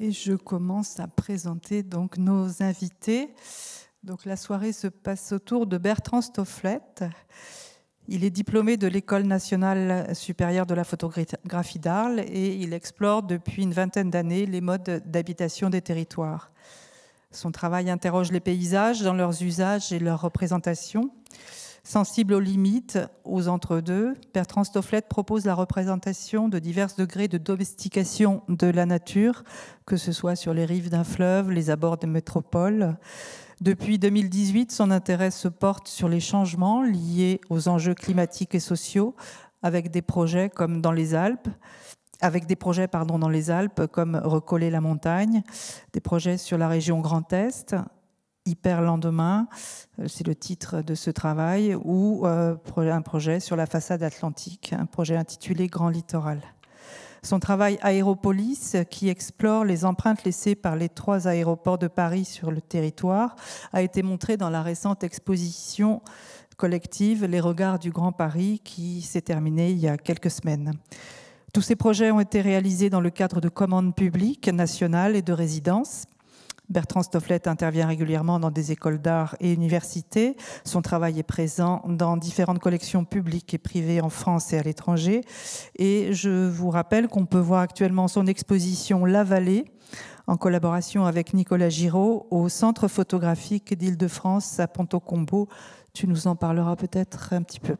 Et je commence à présenter donc nos invités. Donc la soirée se passe autour de Bertrand Stofflet. Il est diplômé de l'École nationale supérieure de la photographie d'Arles et il explore depuis une vingtaine d'années les modes d'habitation des territoires. Son travail interroge les paysages dans leurs usages et leurs représentations. Sensible aux limites, aux entre-deux, Bertrand Stofflet propose la représentation de divers degrés de domestication de la nature, que ce soit sur les rives d'un fleuve, les abords des métropoles. Depuis 2018, son intérêt se porte sur les changements liés aux enjeux climatiques et sociaux, avec des projets comme dans les Alpes, avec des projets pardon, dans les Alpes comme Recoller la montagne, des projets sur la région Grand Est, Hyper Lendemain, euh, c'est le titre de ce travail, ou euh, un projet sur la façade atlantique, un projet intitulé Grand Littoral. Son travail Aéropolis, qui explore les empreintes laissées par les trois aéroports de Paris sur le territoire, a été montré dans la récente exposition collective Les regards du Grand Paris, qui s'est terminée il y a quelques semaines. Tous ces projets ont été réalisés dans le cadre de commandes publiques nationales et de résidences. Bertrand Stofflet intervient régulièrement dans des écoles d'art et universités. Son travail est présent dans différentes collections publiques et privées en France et à l'étranger. Et je vous rappelle qu'on peut voir actuellement son exposition La Vallée en collaboration avec Nicolas Giraud au Centre photographique d'Île-de-France à Ponto-Combo. Tu nous en parleras peut-être un petit peu.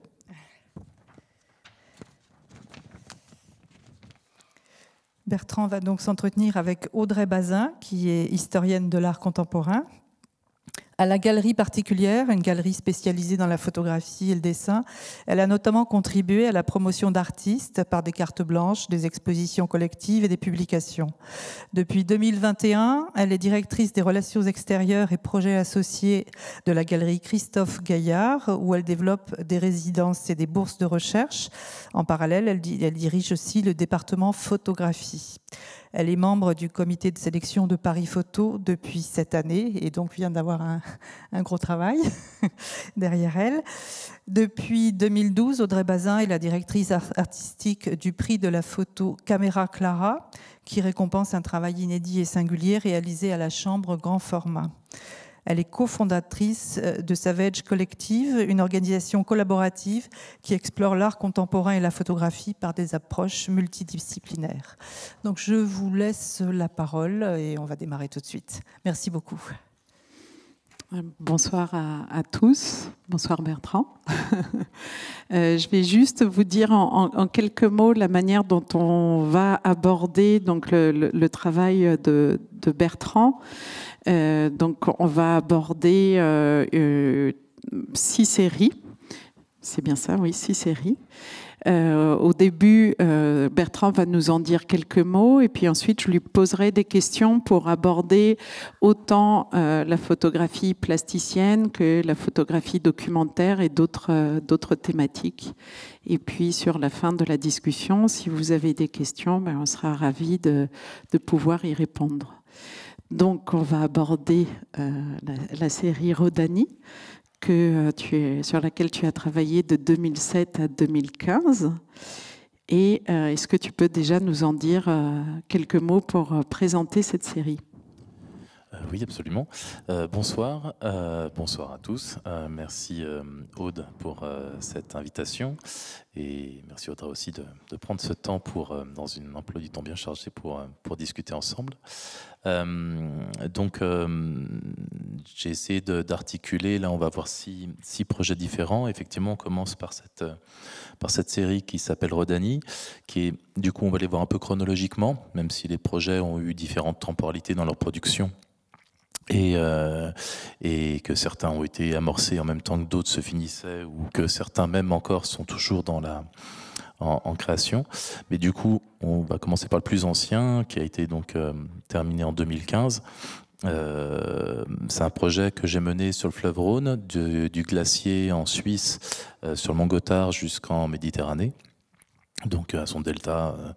Bertrand va donc s'entretenir avec Audrey Bazin, qui est historienne de l'art contemporain, à la galerie particulière, une galerie spécialisée dans la photographie et le dessin. Elle a notamment contribué à la promotion d'artistes par des cartes blanches, des expositions collectives et des publications. Depuis 2021, elle est directrice des relations extérieures et projets associés de la galerie Christophe Gaillard, où elle développe des résidences et des bourses de recherche. En parallèle, elle, elle dirige aussi le département photographie. Elle est membre du comité de sélection de Paris Photo depuis cette année et donc vient d'avoir un, un gros travail derrière elle. Depuis 2012, Audrey Bazin est la directrice artistique du prix de la photo Caméra Clara, qui récompense un travail inédit et singulier réalisé à la Chambre grand format. Elle est cofondatrice euh, de Savage Collective, une organisation collaborative qui explore l'art contemporain et la photographie par des approches multidisciplinaires. Donc je vous laisse la parole et on va démarrer tout de suite. Merci beaucoup. Euh, bonsoir à, tous. Bonsoir Bertrand. Euh, je vais juste vous dire en, quelques mots la manière dont on va aborder donc le, travail de, Bertrand. Euh, donc on va aborder six séries. C'est bien ça, oui, six séries. Euh, au début, euh, Bertrand va nous en dire quelques mots et puis ensuite je lui poserai des questions pour aborder autant euh, la photographie plasticienne que la photographie documentaire et d'autres thématiques. Et puis sur la fin de la discussion, si vous avez des questions, ben, on sera ravis de, pouvoir y répondre. Donc, on va aborder la, la, série Rodani que euh, tu es, sur laquelle tu as travaillé de 2007 à 2015. Et euh, est-ce que tu peux déjà nous en dire euh, quelques mots pour présenter cette série oui, absolument. bonsoir, bonsoir à tous. merci Aude pour cette invitation et merci Audrey aussi de, prendre ce temps pour, euh, dans une emploi du temps bien chargé pour, euh, pour discuter ensemble. Euh, donc, j'ai essayé d'articuler, là on va voir six, six, projets différents. Effectivement, on commence par cette, par cette série qui s'appelle Rodani, qui est, du coup, on va les voir un peu chronologiquement, même si les projets ont eu différentes temporalités dans leur production et, euh, et, que certains ont été amorcés en même temps que d'autres se finissaient, ou que certains même encore sont toujours dans la, en, création. Mais du coup, on va commencer par le plus ancien, qui a été donc euh, terminé en 2015. Euh, c'est un projet que j'ai mené sur le fleuve Rhône, du, du glacier en Suisse, sur le Mont Gothard jusqu'en Méditerranée donc euh, à son delta euh,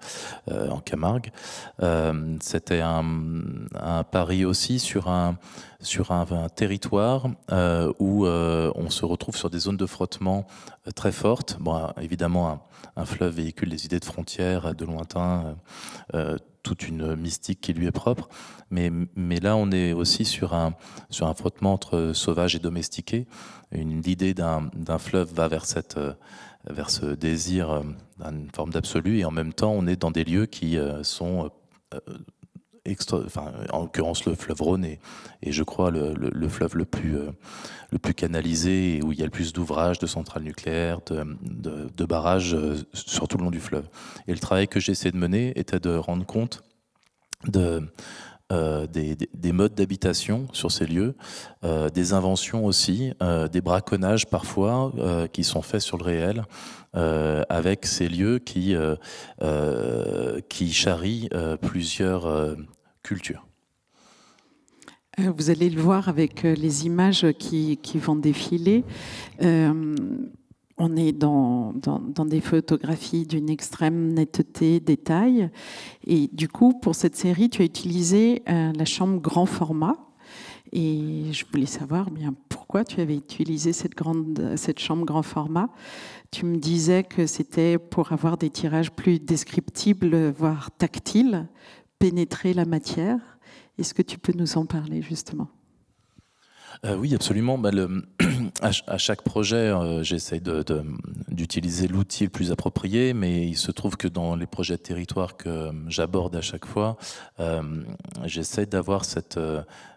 euh, en Camargue. C'était un, un, pari aussi sur un, sur un, territoire où on se retrouve sur des zones de frottement très fortes. Bon, évidemment, un, fleuve véhicule des idées de frontières, de lointains, toute une mystique qui lui est propre. Mais, mais là, on est aussi sur un, sur un frottement entre sauvage et domestiqué. L'idée d'un fleuve va vers cette vers ce désir euh, d'une forme d'absolu, et en même temps, on est dans des lieux qui euh, sont euh, Extra, en l'occurrence le fleuve Rhône et je crois le, fleuve le plus, le plus canalisé et où il y a le plus d'ouvrages, de centrales nucléaires, de, barrages sur tout le long du fleuve. Et le travail que j'ai essayé de mener était de rendre compte de, euh, des, modes d'habitation sur ces lieux, euh, des inventions aussi, euh, des braconnages parfois qui sont faits sur le réel avec ces lieux qui, qui charrient plusieurs cultures. Vous allez le voir avec les images qui, qui vont défiler on est dans, des photographies d'une extrême netteté, détail. Et du coup, pour cette série, tu as utilisé euh, la chambre grand format. Et je voulais savoir bien pourquoi tu avais utilisé cette, cette chambre grand format. Tu me disais que c'était pour avoir des tirages plus descriptibles, voire tactiles, pénétrer la matière. Est-ce que tu peux nous en parler justement euh, oui, absolument. Bah, à, chaque projet, euh, j'essaie d'utiliser l'outil le plus approprié, mais il se trouve que dans les projets de territoire que euh, j'aborde à chaque fois, euh, j'essaie d'avoir cette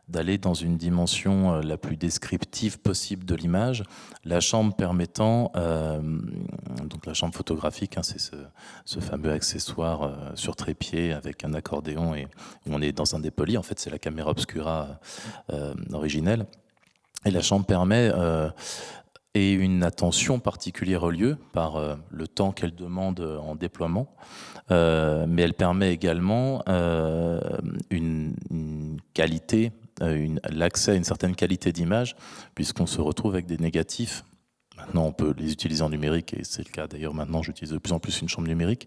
d'aller dans une dimension la plus descriptive possible de l'image, la chambre permettant, donc la chambre photographique, hein, c'est ce, fameux accessoire sur trépied avec un accordéon et on est dans un dépoli. en fait c'est la caméra obscura originelle. Et la chambre permet euh, et une attention particulière au lieu par euh, le temps qu'elle demande en déploiement, euh, mais elle permet également une, une, qualité, l'accès à une certaine qualité d'image, puisqu'on se retrouve avec des négatifs. Maintenant, on peut les utiliser en numérique, et c'est le cas d'ailleurs maintenant, j'utilise de plus en plus une chambre numérique,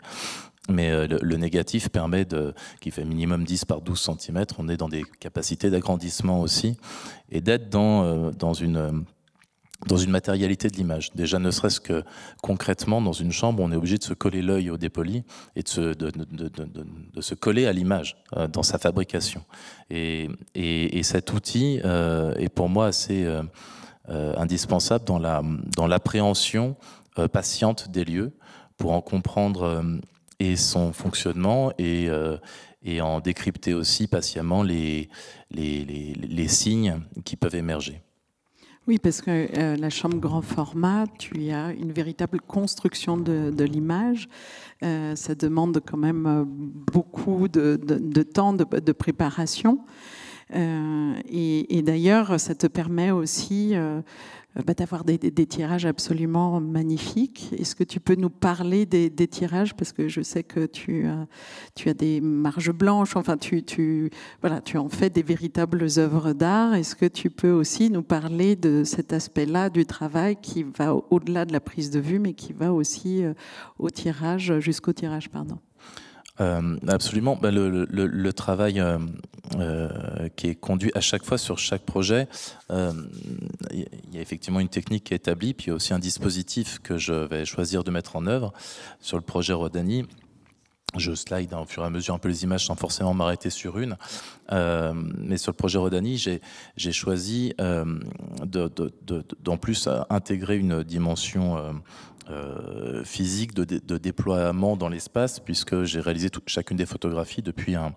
mais euh, le, négatif permet de, qui fait minimum 10 par 12 cm, on est dans des capacités d'agrandissement aussi, et d'être dans, euh, dans une euh, dans une matérialité de l'image. Déjà, ne serait-ce que concrètement, dans une chambre, on est obligé de se coller l'œil au dépoli et de se, de, se coller à l'image dans sa fabrication. Et, cet outil est pour moi assez indispensable dans l'appréhension la, dans patiente des lieux pour en comprendre et son fonctionnement et, euh, et en décrypter aussi patiemment les, les, les, les, signes qui peuvent émerger. Oui, parce que euh, la chambre grand format, tu y as une véritable construction de, l'image. Euh, ça demande quand même beaucoup de, de, temps de, préparation. et, et d'ailleurs, ça te permet aussi euh, bah, d'avoir des, des, tirages absolument magnifiques. Est-ce que tu peux nous parler des, des tirages Parce que je sais que tu, as, euh, tu as des marges blanches, enfin, tu, tu, voilà, tu en fais des véritables œuvres d'art. Est-ce que tu peux aussi nous parler de cet aspect-là du travail qui va au-delà de la prise de vue, mais qui va aussi euh, au tirage, jusqu'au tirage, pardon euh, absolument. Bah, le, le, le, travail euh, euh, qui est conduit à chaque fois sur chaque projet, il y a effectivement une technique qui est établie, puis aussi un dispositif que je vais choisir de mettre en œuvre sur le projet Rodani je slide au fur et à mesure un peu les images sans forcément m'arrêter sur une. Euh, mais sur le projet Rodani, j'ai choisi euh, d'en plus intégrer une dimension euh, physique de, déploiement dans l'espace, puisque j'ai réalisé chacune des photographies depuis un,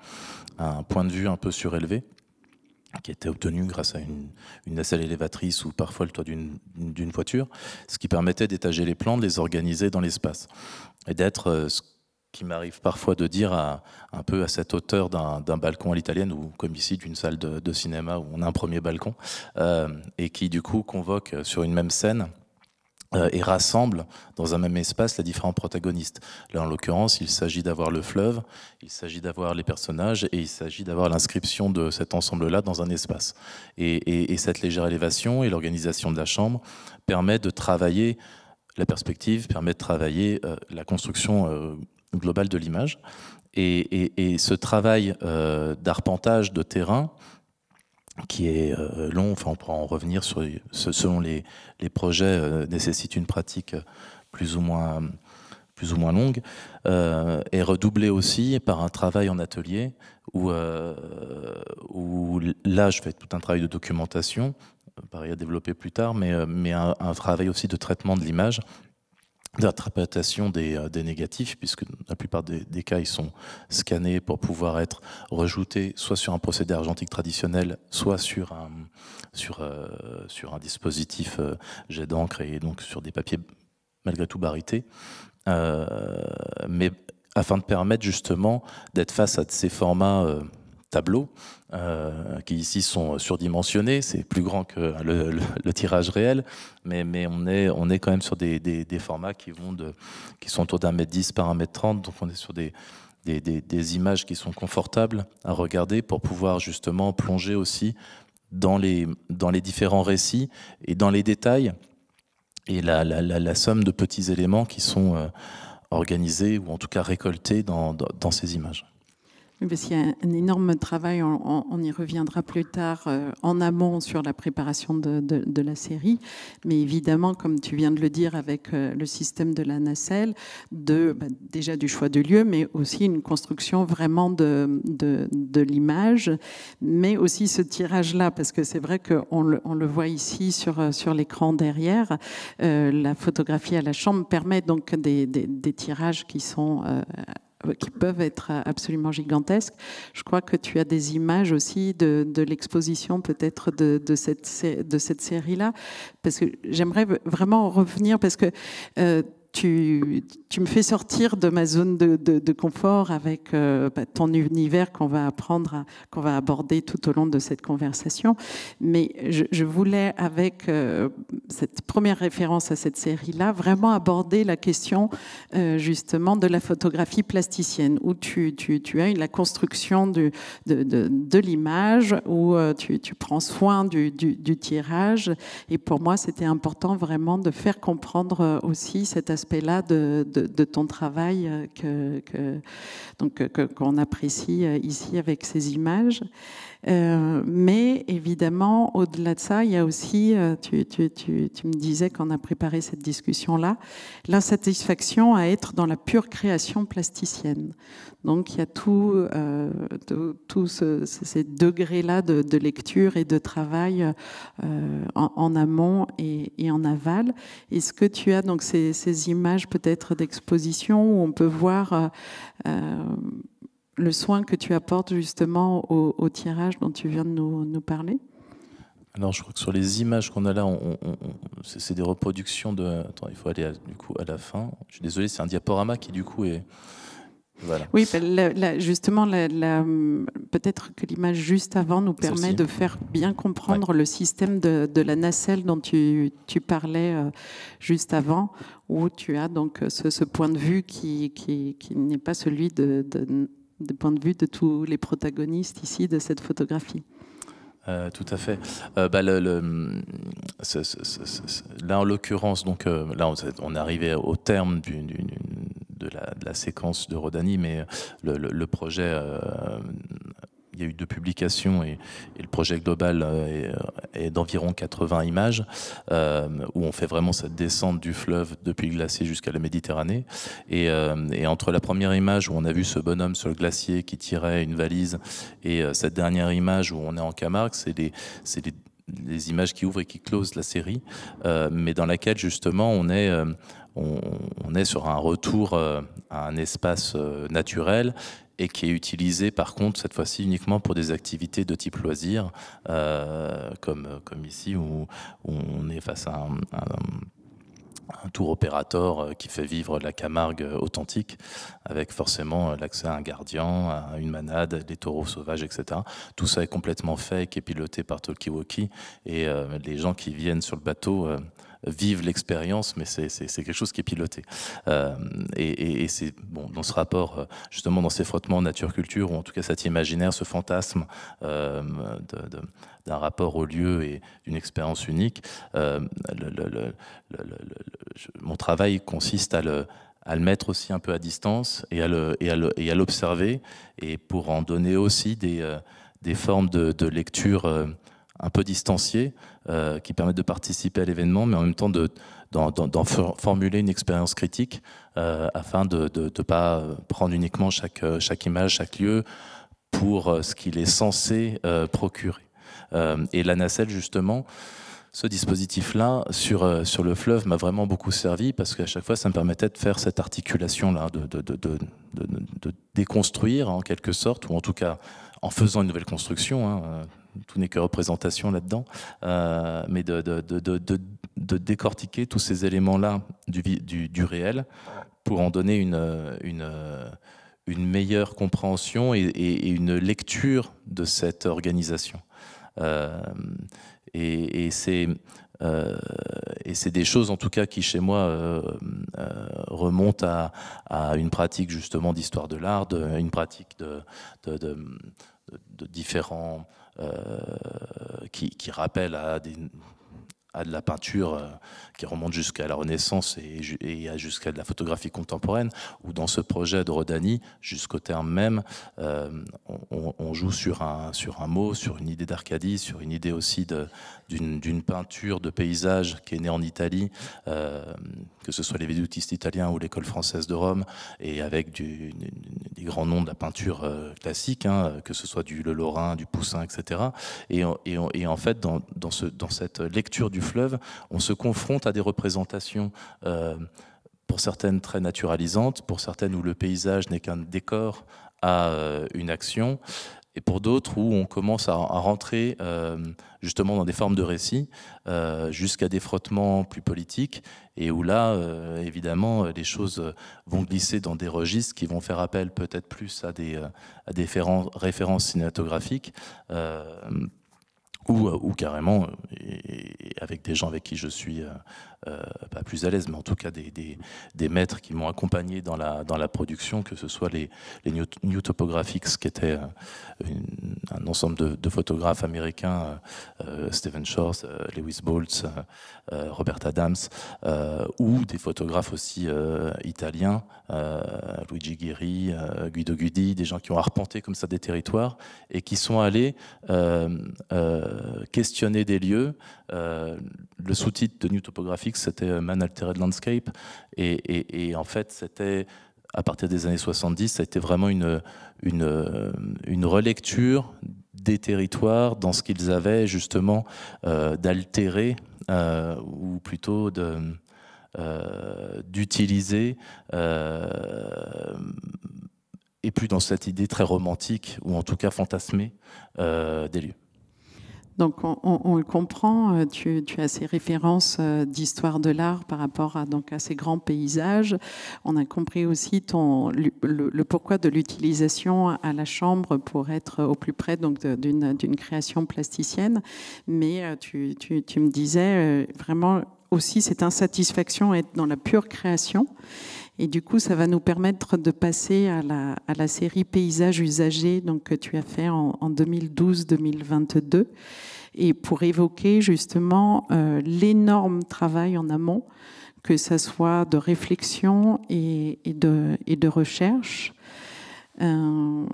point de vue un peu surélevé qui était obtenu grâce à une, une nacelle élévatrice ou parfois le toit d'une voiture, ce qui permettait d'étager les plans, de les organiser dans l'espace et d'être qui m'arrive parfois de dire un peu à cette hauteur d'un balcon à l'italienne ou comme ici d'une salle de, cinéma où on a un premier balcon euh, et qui du coup convoque sur une même scène euh, et rassemble dans un même espace les différents protagonistes. Là en l'occurrence il s'agit d'avoir le fleuve, il s'agit d'avoir les personnages et il s'agit d'avoir l'inscription de cet ensemble-là dans un espace. Et, cette légère élévation et l'organisation de la chambre permet de travailler la perspective permet de travailler euh, la construction globale de l'image. Et, ce travail euh, d'arpentage de terrain, qui est euh, long, enfin, on pourra en revenir sur, selon les, projets, euh, nécessite une pratique plus ou moins, plus ou moins longue, est redoublé aussi par un travail en atelier où, où là je fais tout un travail de documentation, pareil à développer plus tard, mais, mais un travail aussi de traitement de l'image d'interprétation euh, des, négatifs, puisque la plupart des, cas, ils sont scannés pour pouvoir être rejoutés soit sur un procédé argentique traditionnel, soit sur un, euh, dispositif euh, jet d'encre et donc sur des papiers malgré tout barités. mais afin de permettre justement d'être face à ces formats tableaux, euh, qui ici sont surdimensionnés, c'est plus grand que le, tirage réel, mais, on, est, quand même sur des, formats qui, vont qui sont autour d'un mètre 10 par un mètre 30, donc on est sur des, images qui sont confortables à regarder pour pouvoir justement plonger aussi dans les, différents récits et dans les détails et la, somme de petits éléments qui sont euh, organisés ou en tout cas récoltés dans ces images. Il y a un énorme travail, on, y reviendra plus tard euh, en amont sur la préparation de, la série, mais évidemment, comme tu viens de le dire, avec euh, le système de la nacelle, de, bah, déjà du choix de lieu, mais aussi une construction vraiment de, de l'image, mais aussi ce tirage-là, parce que c'est vrai qu'on le, on le, voit ici sur, euh, sur l'écran derrière, la photographie à la chambre permet donc des, des tirages qui sont euh, qui peuvent être euh, absolument gigantesques. Je crois que tu as des images aussi de, l'exposition peut-être de, cette, de cette série-là, parce que j'aimerais vraiment revenir, parce que euh, tu, me fais sortir de ma zone de, confort avec euh, bah, ton univers qu'on va apprendre, qu'on va aborder tout au long de cette conversation. Mais je, voulais, avec euh, cette première référence à cette série-là, vraiment aborder la question euh, justement de la photographie plasticienne, où tu, as la construction de, l'image, où tu, prends soin du, du tirage. Et pour moi, c'était important vraiment de faire comprendre aussi cette aspect là de, ton travail euh, euh, que, qu'on apprécie euh, ici avec ces images. Euh, mais évidemment, au-delà de ça, il y a aussi, euh, tu, tu, tu, tu me disais qu'on a préparé cette discussion-là, l'insatisfaction à être dans la pure création plasticienne. Donc il y a tout, euh, tout ce, ces degrés-là de, de, lecture et de travail euh, en, en, amont et, et en aval. Est-ce que tu as donc ces, ces images peut-être d'exposition où on peut voir euh, euh le soin que tu apportes justement au, tirage dont tu viens de nous, parler Alors, je crois que sur les images qu'on a là, on, c'est des reproductions de. Attends, il faut aller du coup à la fin. Je suis désolé, c'est un diaporama qui du coup est. Voilà. Oui, ben, justement, la, peut-être que l'image juste avant nous permet de faire bien comprendre le système de, la nacelle dont tu, parlais euh, juste avant, où tu as donc ce, point de vue qui, qui, n'est pas celui de, du point de vue de tous les protagonistes ici de cette photographie. Euh, tout à fait. Euh, bah, là, en l'occurrence, donc euh, là, on, on, est au terme de, la, séquence de Rodani, mais le, le projet il y a eu deux publications et, le projet global euh, euh, est, d'environ 80 images euh, où on fait vraiment cette descente du fleuve depuis le glacier jusqu'à la Méditerranée. Et, entre la première image où on a vu ce bonhomme sur le glacier qui tirait une valise et cette dernière image où on est en Camargue, c'est des, les images qui ouvrent et qui closent la série, euh, mais dans laquelle justement on est, euh, on, est sur un retour euh, à un espace naturel et qui est utilisé par contre cette fois-ci uniquement pour des activités de type loisir, comme, comme ici où, on est face à un un tour opérateur euh, qui fait vivre la Camargue euh, authentique, avec forcément euh, l'accès à un gardien, à une manade, des taureaux sauvages, etc. Tout ça est complètement fake et piloté par Talkie Et les gens qui viennent sur le bateau vivent l'expérience, mais c'est quelque chose qui est piloté. Euh, et, c'est bon, dans ce rapport, euh, justement, dans ces frottements nature-culture, ou en tout cas cet imaginaire, ce fantasme euh, d'un rapport au lieu et d'une expérience unique, mon travail consiste à le mettre aussi un peu à distance et à l'observer, et, pour en donner aussi des, formes de lecture un peu distanciées, euh, qui permettent de participer à l'événement, mais en même temps d'en de, formuler une expérience critique euh, afin de ne pas euh, prendre uniquement chaque, chaque image, chaque lieu pour ce qu'il est censé procurer. et la nacelle, justement, ce dispositif-là sur, sur le fleuve m'a vraiment beaucoup servi parce qu'à chaque fois, ça me permettait de faire cette articulation-là, de, déconstruire en quelque sorte, ou en tout cas en faisant une nouvelle construction. Hein, tout n'est que représentation là-dedans, euh, mais de, décortiquer tous ces éléments-là du, réel pour en donner une, une, une meilleure compréhension et, une lecture de cette organisation. Euh, et, c'est euh, et c'est des choses en tout cas qui chez moi remontent à, une pratique justement d'histoire de l'art, une pratique de, de, de différents euh, qui, qui, rappelle à, à de la peinture euh, qui remonte jusqu'à la Renaissance et, et jusqu'à de la photographie contemporaine, où dans ce projet de Rodani, jusqu'au terme même, euh, on, on, joue sur un, sur un mot, sur une idée d'Arcadie, sur une idée aussi de, d'une peinture de paysage qui est née en Italie, euh, que ce soit les Védoutistes italiens ou l'école française de Rome, et avec des grands noms de la peinture euh, classique, hein, que ce soit du Le Lorrain, du Poussin, etc. Et, en fait, dans, cette lecture du fleuve, on se confronte à des représentations. Euh, pour certaines très naturalisantes, pour certaines où le paysage n'est qu'un décor à une action et pour d'autres où on commence à, rentrer euh, justement dans des formes de récits, euh, jusqu'à des frottements plus politiques, et où là, euh, évidemment, les choses vont glisser dans des registres qui vont faire appel peut-être plus à des, références cinématographiques. Ou, ou, carrément et avec des gens avec qui je suis euh, pas plus à l'aise, mais en tout cas des, maîtres qui m'ont accompagné dans la, dans la production, que ce soit les, New, Topographics, qui étaient euh, un ensemble de, de photographes américains, euh, Stephen Shores, Lewis Boltz, Robert Adams, ou des photographes aussi italiens, Luigi Guerri, Guido Guidi des gens qui ont arpenté comme ça des territoires et qui sont allés questionner des lieux. le sous-titre de New Topographics c'était euh, Man Altered Landscape. Et, en fait, c'était à partir des années 70, ça a été vraiment une, une, euh, une relecture des territoires dans ce qu'ils avaient justement euh, d'altérer ou plutôt de, d'utiliser et plus dans cette idée très romantique ou en tout cas fantasmée des lieux. Donc on, le comprend, euh, tu, as ces références euh, d'histoire de l'art par rapport à, donc, à ces grands paysages. On a compris aussi ton, le, pourquoi de l'utilisation à la chambre pour être au plus près donc, d'une, création plasticienne. Mais euh, tu, tu me disais vraiment aussi cette insatisfaction à être dans la pure création et du coup, ça va nous permettre de passer à la, série Paysages usagés donc, que tu as fait en, 2012-2022 et pour évoquer justement euh, l'énorme travail en amont, que ce soit de réflexion et, et, de, recherche. Euh,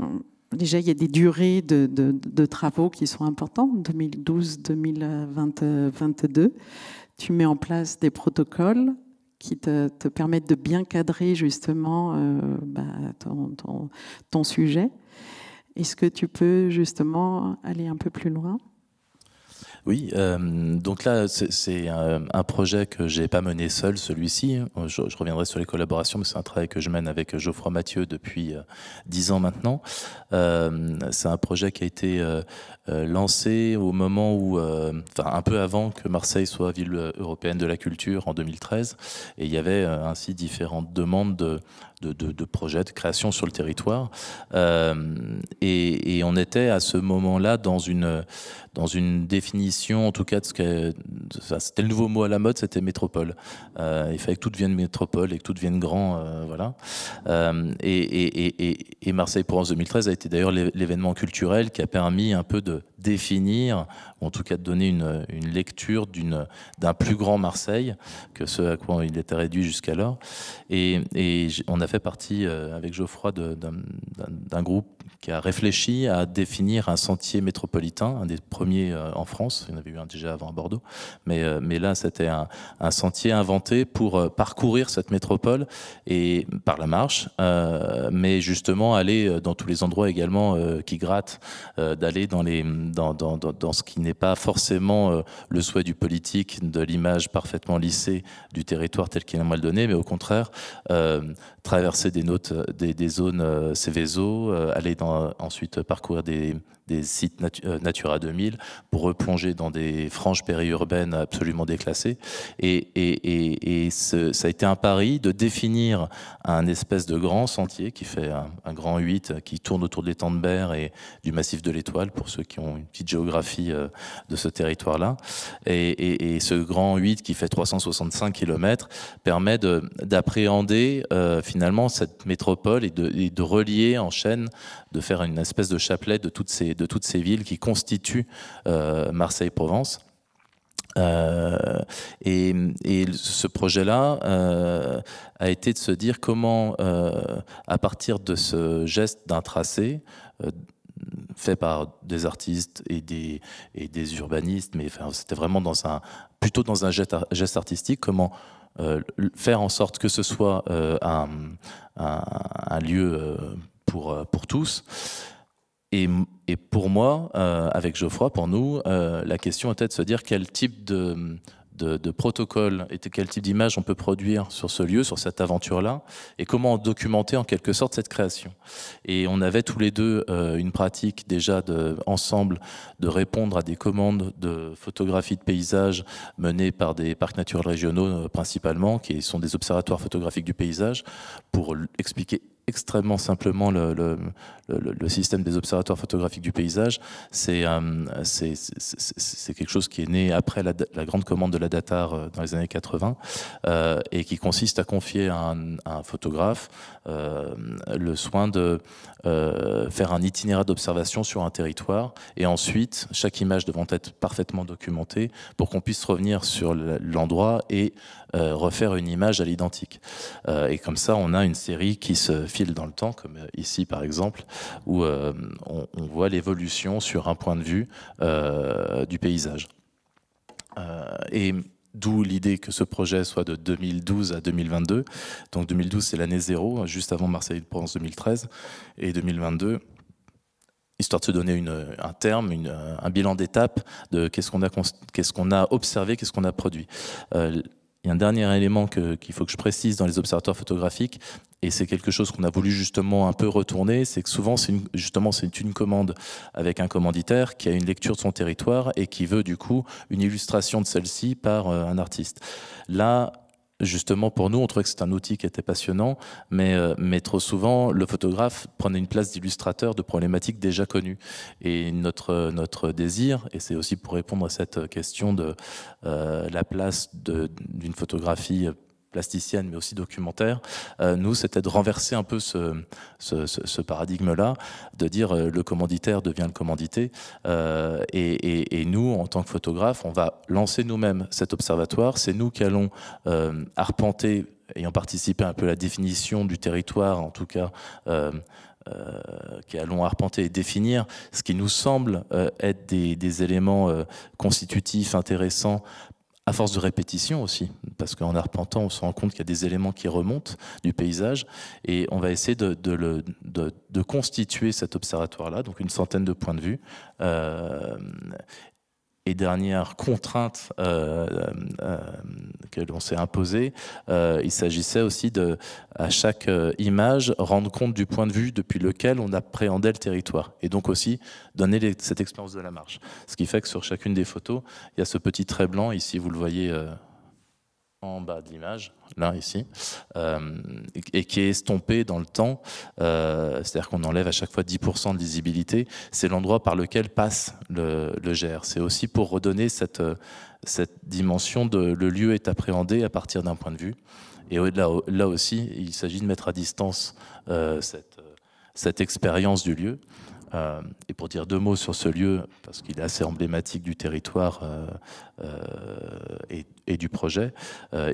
déjà, il y a des durées de, de travaux qui sont importantes, 2012-2022. Tu mets en place des protocoles, qui te, permettent de bien cadrer justement euh, bah, ton, sujet. Est-ce que tu peux justement aller un peu plus loin oui, euh, donc là, c'est un, projet que je n'ai pas mené seul, celui-ci. Je, reviendrai sur les collaborations, mais c'est un travail que je mène avec Geoffroy Mathieu depuis euh, dix ans maintenant. Euh, c'est un projet qui a été lancé au moment où, enfin un peu avant que Marseille soit ville européenne de la culture en 2013, et il y avait ainsi différentes demandes de de, projets, de création sur le territoire. Euh, et, on était à ce moment-là dans une, dans une définition, en tout cas, de ce que, c'était le nouveau mot à la mode, c'était métropole. Euh, il fallait que tout devienne métropole et que tout devienne grand, euh, voilà. Et, et, et, Marseille Provence 2013 a été d'ailleurs l'événement culturel qui a permis un peu de définir en tout cas de donner une, lecture d'un plus grand Marseille que ce à quoi il était réduit jusqu'alors. et, on a fait partie euh, avec Geoffroy d'un groupe qui a réfléchi à définir un sentier métropolitain, un des premiers euh, en France. Il y en avait eu un déjà avant à Bordeaux, mais, euh, mais là, c'était un, sentier inventé pour euh, parcourir cette métropole et par la marche, mais justement aller dans tous les endroits également qui grattent, d'aller dans, les, dans, ce qui n'est pas forcément le souhait du politique, de l'image parfaitement lissée du territoire tel qu'il est mal donné, mais au contraire, traverser des, des, des zones Céveso, aller dans euh, ensuite parcourir des, des sites euh, Natura 2000 pour replonger dans des franges périurbaines absolument déclassées. Et, ça a été un pari de définir un espèce de grand sentier qui fait un, grand 8 euh, qui tourne autour de l'étang de Berre et du massif de l'Étoile pour ceux qui ont une petite géographie euh, de ce territoire-là. Et, ce grand 8 qui fait 365 km permet d'appréhender finalement cette métropole et de, de relier en chaîne, de faire une espèce de chapelet de toutes ces, de toutes ces villes qui constituent euh, Marseille-Provence. Euh, et, ce projet-là euh, a été de se dire comment, à partir de ce geste d'un tracé, fait par des artistes et des, des urbanistes, mais enfin, c'était vraiment dans un, plutôt dans un geste, artistique, comment faire en sorte que ce soit un, lieu pour, pour tous. Et, pour moi, euh, avec Geoffroy, pour nous, euh, la question était de se dire quel type de, protocole et quel type d'image on peut produire sur ce lieu, sur cette aventure-là, et comment documenter en quelque sorte cette création. Et on avait tous les deux euh, une pratique déjà de, ensemble de répondre à des commandes de photographie de paysage menées par des parcs naturels régionaux principalement, qui sont des observatoires photographiques du paysage, pour expliquer extrêmement simplement le, système des observatoires photographiques du paysage. Euh, c'est c'est quelque chose qui est né après la, grande commande de la DATAR euh, dans les années 80 euh, et qui consiste à confier à un, photographe le soin de, euh, faire un itinéraire d'observation sur un territoire, et ensuite, chaque image devant être parfaitement documentée pour qu'on puisse revenir sur l'endroit et euh, refaire une image à l'identique. Euh, et comme ça, on a une série qui se file dans le temps, comme ici par exemple, où on, on, voit l'évolution sur un point de vue du paysage. et D'où l'idée que ce projet soit de 2012 à 2022. Donc 2012, c'est l'année zéro, hein, juste avant Marseille-Provence 2013. Et 2022, histoire de se donner un terme, un bilan d'étape de qu'est-ce qu'on a, qu'est-ce a, observé, qu'est-ce qu'on a produit. Euh, il y a un dernier élément qu'il faut que je précise dans les observatoires photographiques, et c'est quelque chose qu'on a voulu justement un peu retourner, c'est que souvent, justement, c'est une commande avec un commanditaire qui a une lecture de son territoire et qui veut du coup une illustration de celle-ci par euh, un artiste. Là, justement, pour nous, on trouvait que c'est un outil qui était passionnant, euh, mais, trop souvent, le photographe prenait une place d'illustrateur de problématiques déjà connues. Et notre, désir, et c'est aussi pour répondre à cette question de euh, la place d'une photographie plasticienne, mais aussi documentaire, euh, nous, c'était de renverser un peu ce, ce, paradigme-là, de dire euh, le commanditaire devient le commandité. Euh, et, nous, en tant que photographes, on va lancer nous-mêmes cet observatoire. C'est nous qui allons arpenter, ayant participé un peu à la définition du territoire, en tout cas. qui allons arpenter et définir ce qui nous semble être des, éléments constitutifs intéressants à force de répétition aussi, parce qu'en arpentant, on se rend compte qu'il y a des éléments qui remontent du paysage, et on va essayer de, constituer cet observatoire-là, donc une centaine de points de vue, euh, et dernière contrainte euh, euh, euh, que l'on s'est imposée, il s'agissait aussi de, à chaque image, rendre compte du point de vue depuis lequel on appréhendait le territoire, et donc aussi donner cette expérience de la marche. Ce qui fait que sur chacune des photos, il y a ce petit trait blanc, ici vous le voyez en bas de l'image, là, ici, euh, et qui est estompé dans le temps, euh, c'est-à-dire qu'on enlève à chaque fois 10% de visibilité. c'est l'endroit par lequel passe le, le C'est aussi pour redonner cette, euh, cette dimension de le lieu est appréhendé à partir d'un point de vue. Et là, là aussi, il s'agit de mettre à distance cette, cette expérience du lieu. Euh, et pour dire deux mots sur ce lieu, parce qu'il est assez emblématique du territoire euh, euh, et, du projet,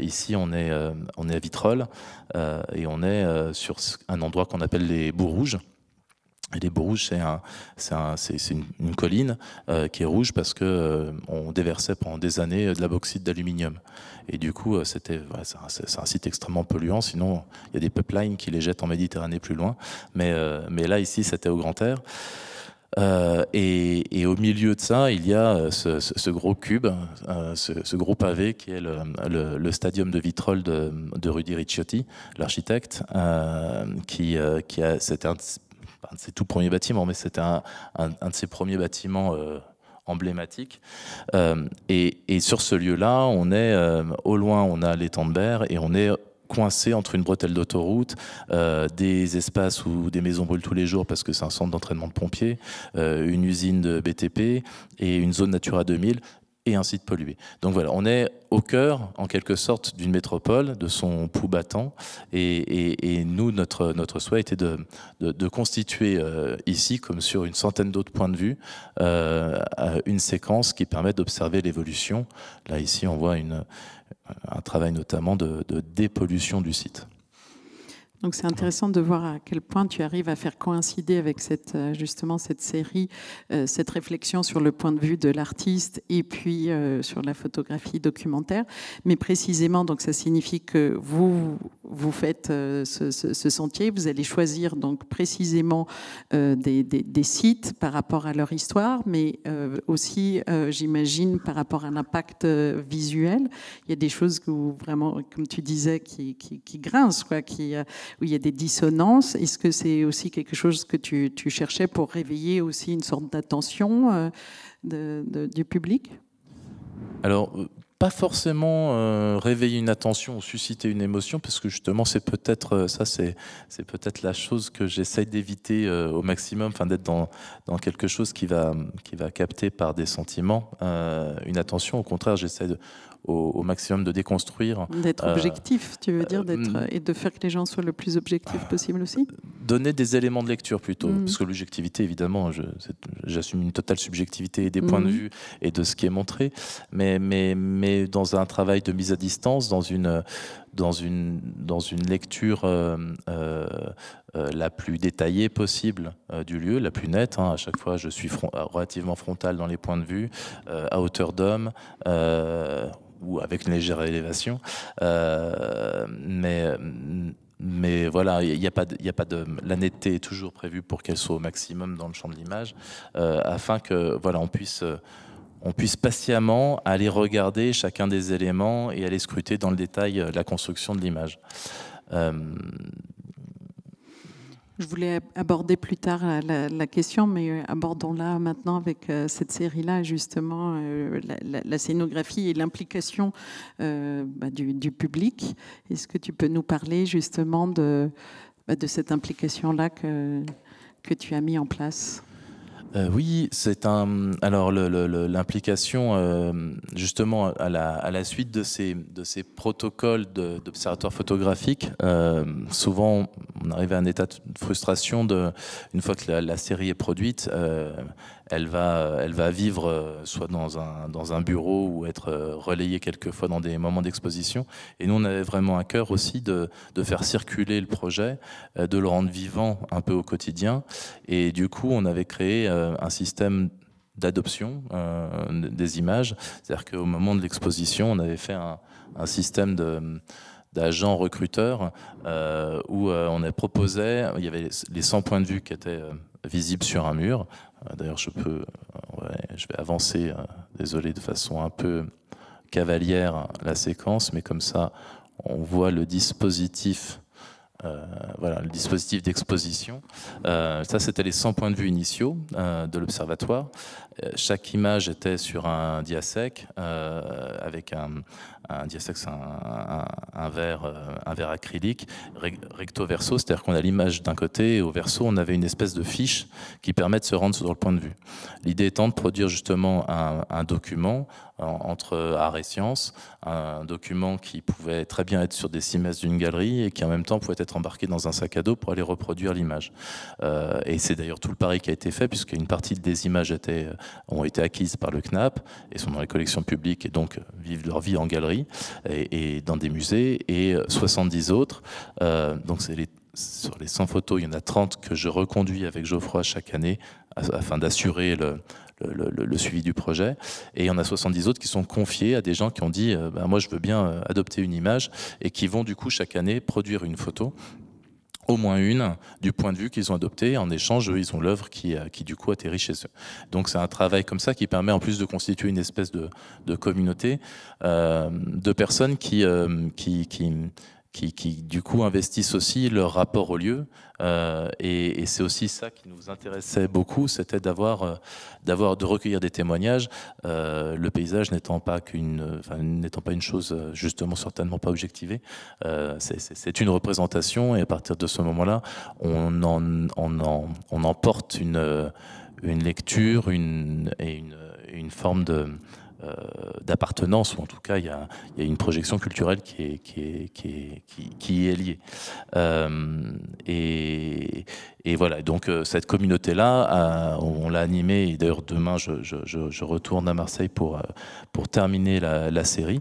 ici on est, on est à Vitrolles et on est sur un endroit qu'on appelle les Bouts Rouges les Bourges, c'est une, colline euh, qui est rouge parce que euh, on déversait pendant des années euh, de la bauxite d'aluminium. Et du coup, c'était c'est un, site extrêmement polluant. Sinon, il y a des pipelines qui les jettent en Méditerranée plus loin. Mais, là, ici, c'était au Grand Air. et, au milieu de ça, il y a ce, gros cube, ce, gros pavé qui est le, stadium de Vitrolles de, Rudy Ricciotti, l'architecte, qui, a, c'était un de ses tout premiers bâtiments, mais c'était un, de ses premiers bâtiments euh, emblématiques. Euh, et, sur ce lieu-là, on est euh, au loin, on a l'étang de Berre et on est coincé entre une bretelle d'autoroute, des espaces où des maisons brûlent tous les jours parce que c'est un centre d'entraînement de pompiers, une usine de BTP et une zone Natura 2000 et un site pollué. Donc voilà, on est au cœur, en quelque sorte, d'une métropole, de son pouls battant. Et, nous, notre, notre souhait était de, de, constituer euh, ici, comme sur une centaine d'autres points de vue, euh, euh, une séquence qui permet d'observer l'évolution. Là, ici, on voit une, un travail notamment de dépollution du site. Donc c'est intéressant de voir à quel point tu arrives à faire coïncider avec cette, euh, justement cette série, euh, cette réflexion sur le point de vue de l'artiste et puis euh, sur la photographie documentaire. Mais précisément, donc ça signifie que vous vous faites ce, ce, ce, sentier, vous allez choisir donc précisément des, des, sites par rapport à leur histoire, mais aussi, j'imagine, par rapport à l'impact visuel. Il y a des choses que vous, vraiment, comme tu disais, qui, qui, qui grincent, quoi, qui où il y a des dissonances. Est-ce que c'est aussi quelque chose que tu, cherchais pour réveiller aussi une sorte d'attention euh, du public Alors, euh, pas forcément euh, réveiller une attention ou susciter une émotion, parce que justement, c'est peut-être ça, c'est c'est peut-être la chose que j'essaye d'éviter au maximum, enfin d'être dans, quelque chose qui va qui va capter par des sentiments une attention. Au contraire, j'essaie de au, maximum de déconstruire. D'être euh, objectif, tu veux dire, euh, mm. et de faire que les gens soient le plus objectifs possible aussi Donner des éléments de lecture plutôt, mm. parce que l'objectivité, évidemment, j'assume une totale subjectivité des mm. points de vue et de ce qui est montré, mais, mais, mais dans un travail de mise à distance, dans une, dans une, dans une lecture euh, euh, euh, la plus détaillée possible du lieu, la plus nette. Hein. À chaque fois, je suis relativement frontal dans les points de vue, à hauteur d'homme ou avec une légère élévation. mais, mais voilà, il n'y a, pas il a pas de. La netteté est toujours prévue pour qu'elle soit au maximum dans le champ de l'image, afin que voilà, on puisse on puisse patiemment aller regarder chacun des éléments et aller scruter dans le détail euh, la construction de l'image. Euh, Je voulais aborder plus tard la, question, mais euh, abordons-la maintenant avec cette série-là, justement, la, scénographie et l'implication bah, du, public. Est-ce que tu peux nous parler justement de, bah, cette implication-là que, que tu as mis en place euh, oui, c'est un. Alors, l'implication, euh, justement, à la, à la, suite de ces, de ces protocoles d'observatoire photographique, euh, souvent, on arrive à un état de frustration de, une fois que la, la série est produite, elle va, elle va vivre euh, soit dans un, dans un bureau ou être euh, relayée quelquefois dans des moments d'exposition. Et nous, on avait vraiment à cœur aussi de, faire circuler le projet, euh, de le rendre vivant un peu au quotidien. Et du coup, on avait créé un système d'adoption des images. C'est-à-dire qu'au moment de l'exposition, on avait fait un système de d'agents recruteurs euh, où euh, on a proposé, il y avait les 100 points de vue qui étaient euh, visibles sur un mur. D'ailleurs, je peux, je vais avancer, désolé, de façon un peu cavalière la séquence, mais comme ça, on voit le dispositif. voilà, le dispositif d'exposition. ça, c'était les 100 points de vue initiaux de l'observatoire. chaque image était sur un diasec avec un, un diastex un, verre, euh, un verre acrylique, recto verso, c'est-à-dire qu'on a l'image d'un côté et au verso, on avait une espèce de fiche qui permet de se rendre sur le point de vue. L'idée étant de produire justement un, document euh, entre art et science, un document qui pouvait très bien être sur des cimes d'une galerie et qui en même temps pouvait être embarqué dans un sac à dos pour aller reproduire l'image. Euh, et c'est d'ailleurs tout le pari qui a été fait puisque une partie des images ont été acquises par le CNAP et sont dans les collections publiques et donc vivent leur vie en galerie et, dans des musées, et 70 euh, autres. Euh, donc sur les 100 photos, il y en a 30 que je reconduis avec Geoffroy chaque année afin d'assurer le, suivi du projet. Et il y en a 70 autres qui sont confiés à des gens qui ont dit euh, bah, Moi, je veux bien adopter une image et qui vont du coup chaque année produire une photo au moins une du point de vue qu'ils ont adopté. En échange, eux, ils ont l'œuvre qui, euh, qui, du coup, atterrit chez eux. Donc, c'est un travail comme ça qui permet, en plus, de constituer une espèce de, communauté euh, de personnes qui, euh, qui, qui qui, du coup investissent aussi leur rapport au lieu. Euh, et, c'est aussi ça qui nous intéressait beaucoup, c'était d'avoir, euh, d'avoir, de recueillir des témoignages, euh, le paysage n'étant pas qu'une, n'étant pas une chose justement certainement pas objectivée. c'est, une représentation et à partir de ce moment-là, on en, on on une, une lecture, une et une, une forme de euh, d'appartenance, ou en tout cas, il y a, une projection culturelle qui, est, qui, est, est liée. Euh, et, voilà, donc euh, cette communauté-là, on l'a animée, et d'ailleurs demain, je, retourne à Marseille pour, pour terminer la, série,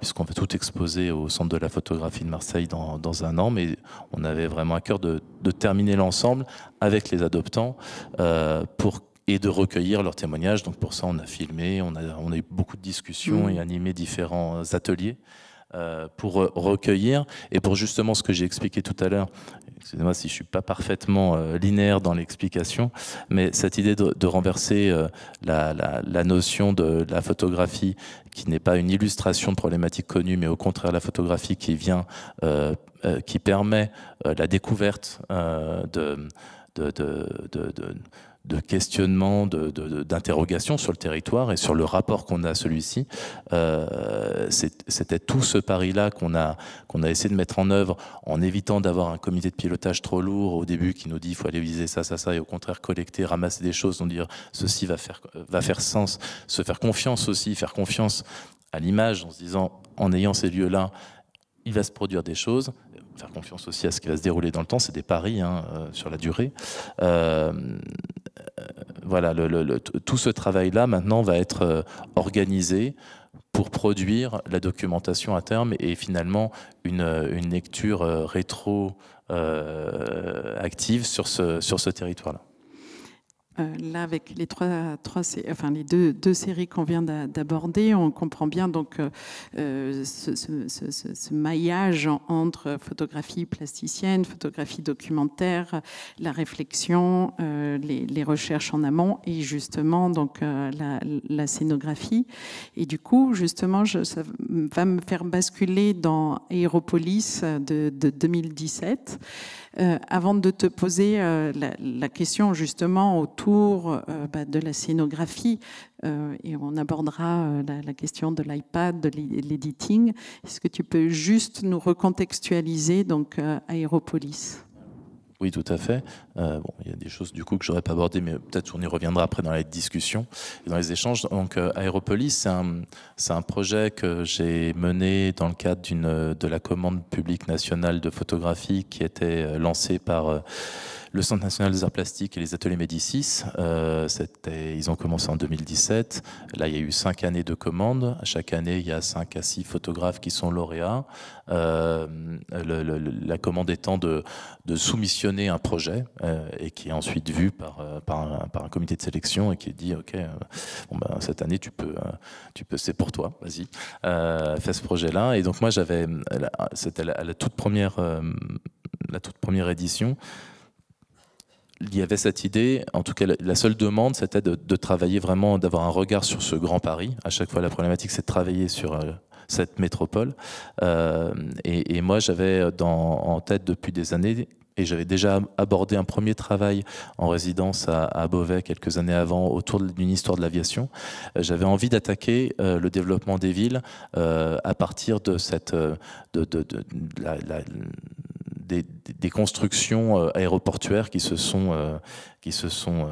puisqu'on va tout exposer au Centre de la photographie de Marseille dans, un an, mais on avait vraiment à cœur de, terminer l'ensemble avec les adoptants euh, pour et de recueillir leurs témoignages. Donc pour ça, on a filmé, on a, on a eu beaucoup de discussions mm. et animé différents euh, ateliers euh, pour euh, recueillir et pour justement ce que j'ai expliqué tout à l'heure. Excusez-moi si je suis pas parfaitement linéaire dans l'explication, mais cette idée de, renverser la, notion de la photographie qui n'est pas une illustration de problématiques connues, mais au contraire la photographie qui vient, qui permet la découverte de, de, de de questionnement, d'interrogation sur le territoire et sur le rapport qu'on a à celui-ci. Euh, c'était tout ce pari-là qu'on a, qu'on a essayé de mettre en œuvre en évitant d'avoir un comité de pilotage trop lourd au début qui nous dit il faut aller viser ça, ça, ça, et au contraire collecter, ramasser des choses, on dire ceci va faire, va faire sens, se faire confiance aussi, faire confiance à l'image en se disant en ayant ces lieux-là, il va se produire des choses, faire confiance aussi à ce qui va se dérouler dans le temps, c'est des paris hein, euh, sur la durée. Euh, euh, voilà, le, tout ce travail-là maintenant va être euh, organisé pour produire la documentation à terme et finalement une, euh, lecture rétroactive sur ce, sur ce territoire-là. Euh, là, avec les enfin les deux, séries qu'on vient d'aborder, on comprend bien donc euh, euh, ce, maillage entre photographie plasticienne, photographie documentaire, la réflexion, les, recherches en amont et justement donc la, scénographie. Et du coup, justement, je, ça va me faire basculer dans Aéropolis de, de 2017. Euh, avant de te poser euh, la, question justement autour euh, bah, de la scénographie, et on abordera la, question de l'iPad, de l'editing, est-ce que tu peux juste nous recontextualiser donc Aéropolis oui, tout à fait. Euh, bon, il y a des choses du coup que j'aurais pas abordées, mais peut-être on y reviendra après dans les discussions et dans les échanges. Donc, Aeropolis, euh, Aéropolis, c'est un, un, projet que j'ai mené dans le cadre de la commande publique nationale de photographie qui était euh, lancée par le Centre national des arts plastiques et les ateliers Médicis. Euh, ils ont commencé en 2017. Là, il y a eu cinq années de commandes. Chaque année, il y a cinq à six photographes qui sont lauréats. Euh, la commande étant de, de soumissionner un projet euh, et qui est ensuite vu par, par un, comité de sélection et qui dit OK, ben, cette année, tu peux, tu peux c'est pour toi, vas-y, fais ce projet-là. Et donc, moi, j'avais, c'était la toute première la toute première édition, il y avait cette idée, en tout cas la seule demande, c'était de, travailler vraiment, d'avoir un regard sur ce grand Paris. À chaque fois, la problématique, c'est de travailler sur euh, cette métropole. Euh, et, moi, j'avais euh, en tête depuis des années, et j'avais déjà abordé un premier travail en résidence à, Beauvais quelques années avant autour d'une histoire de l'aviation. J'avais envie d'attaquer le développement des villes à partir de cette de, de, la des, constructions euh, aéroportuaires qui se sont, euh, qui se sont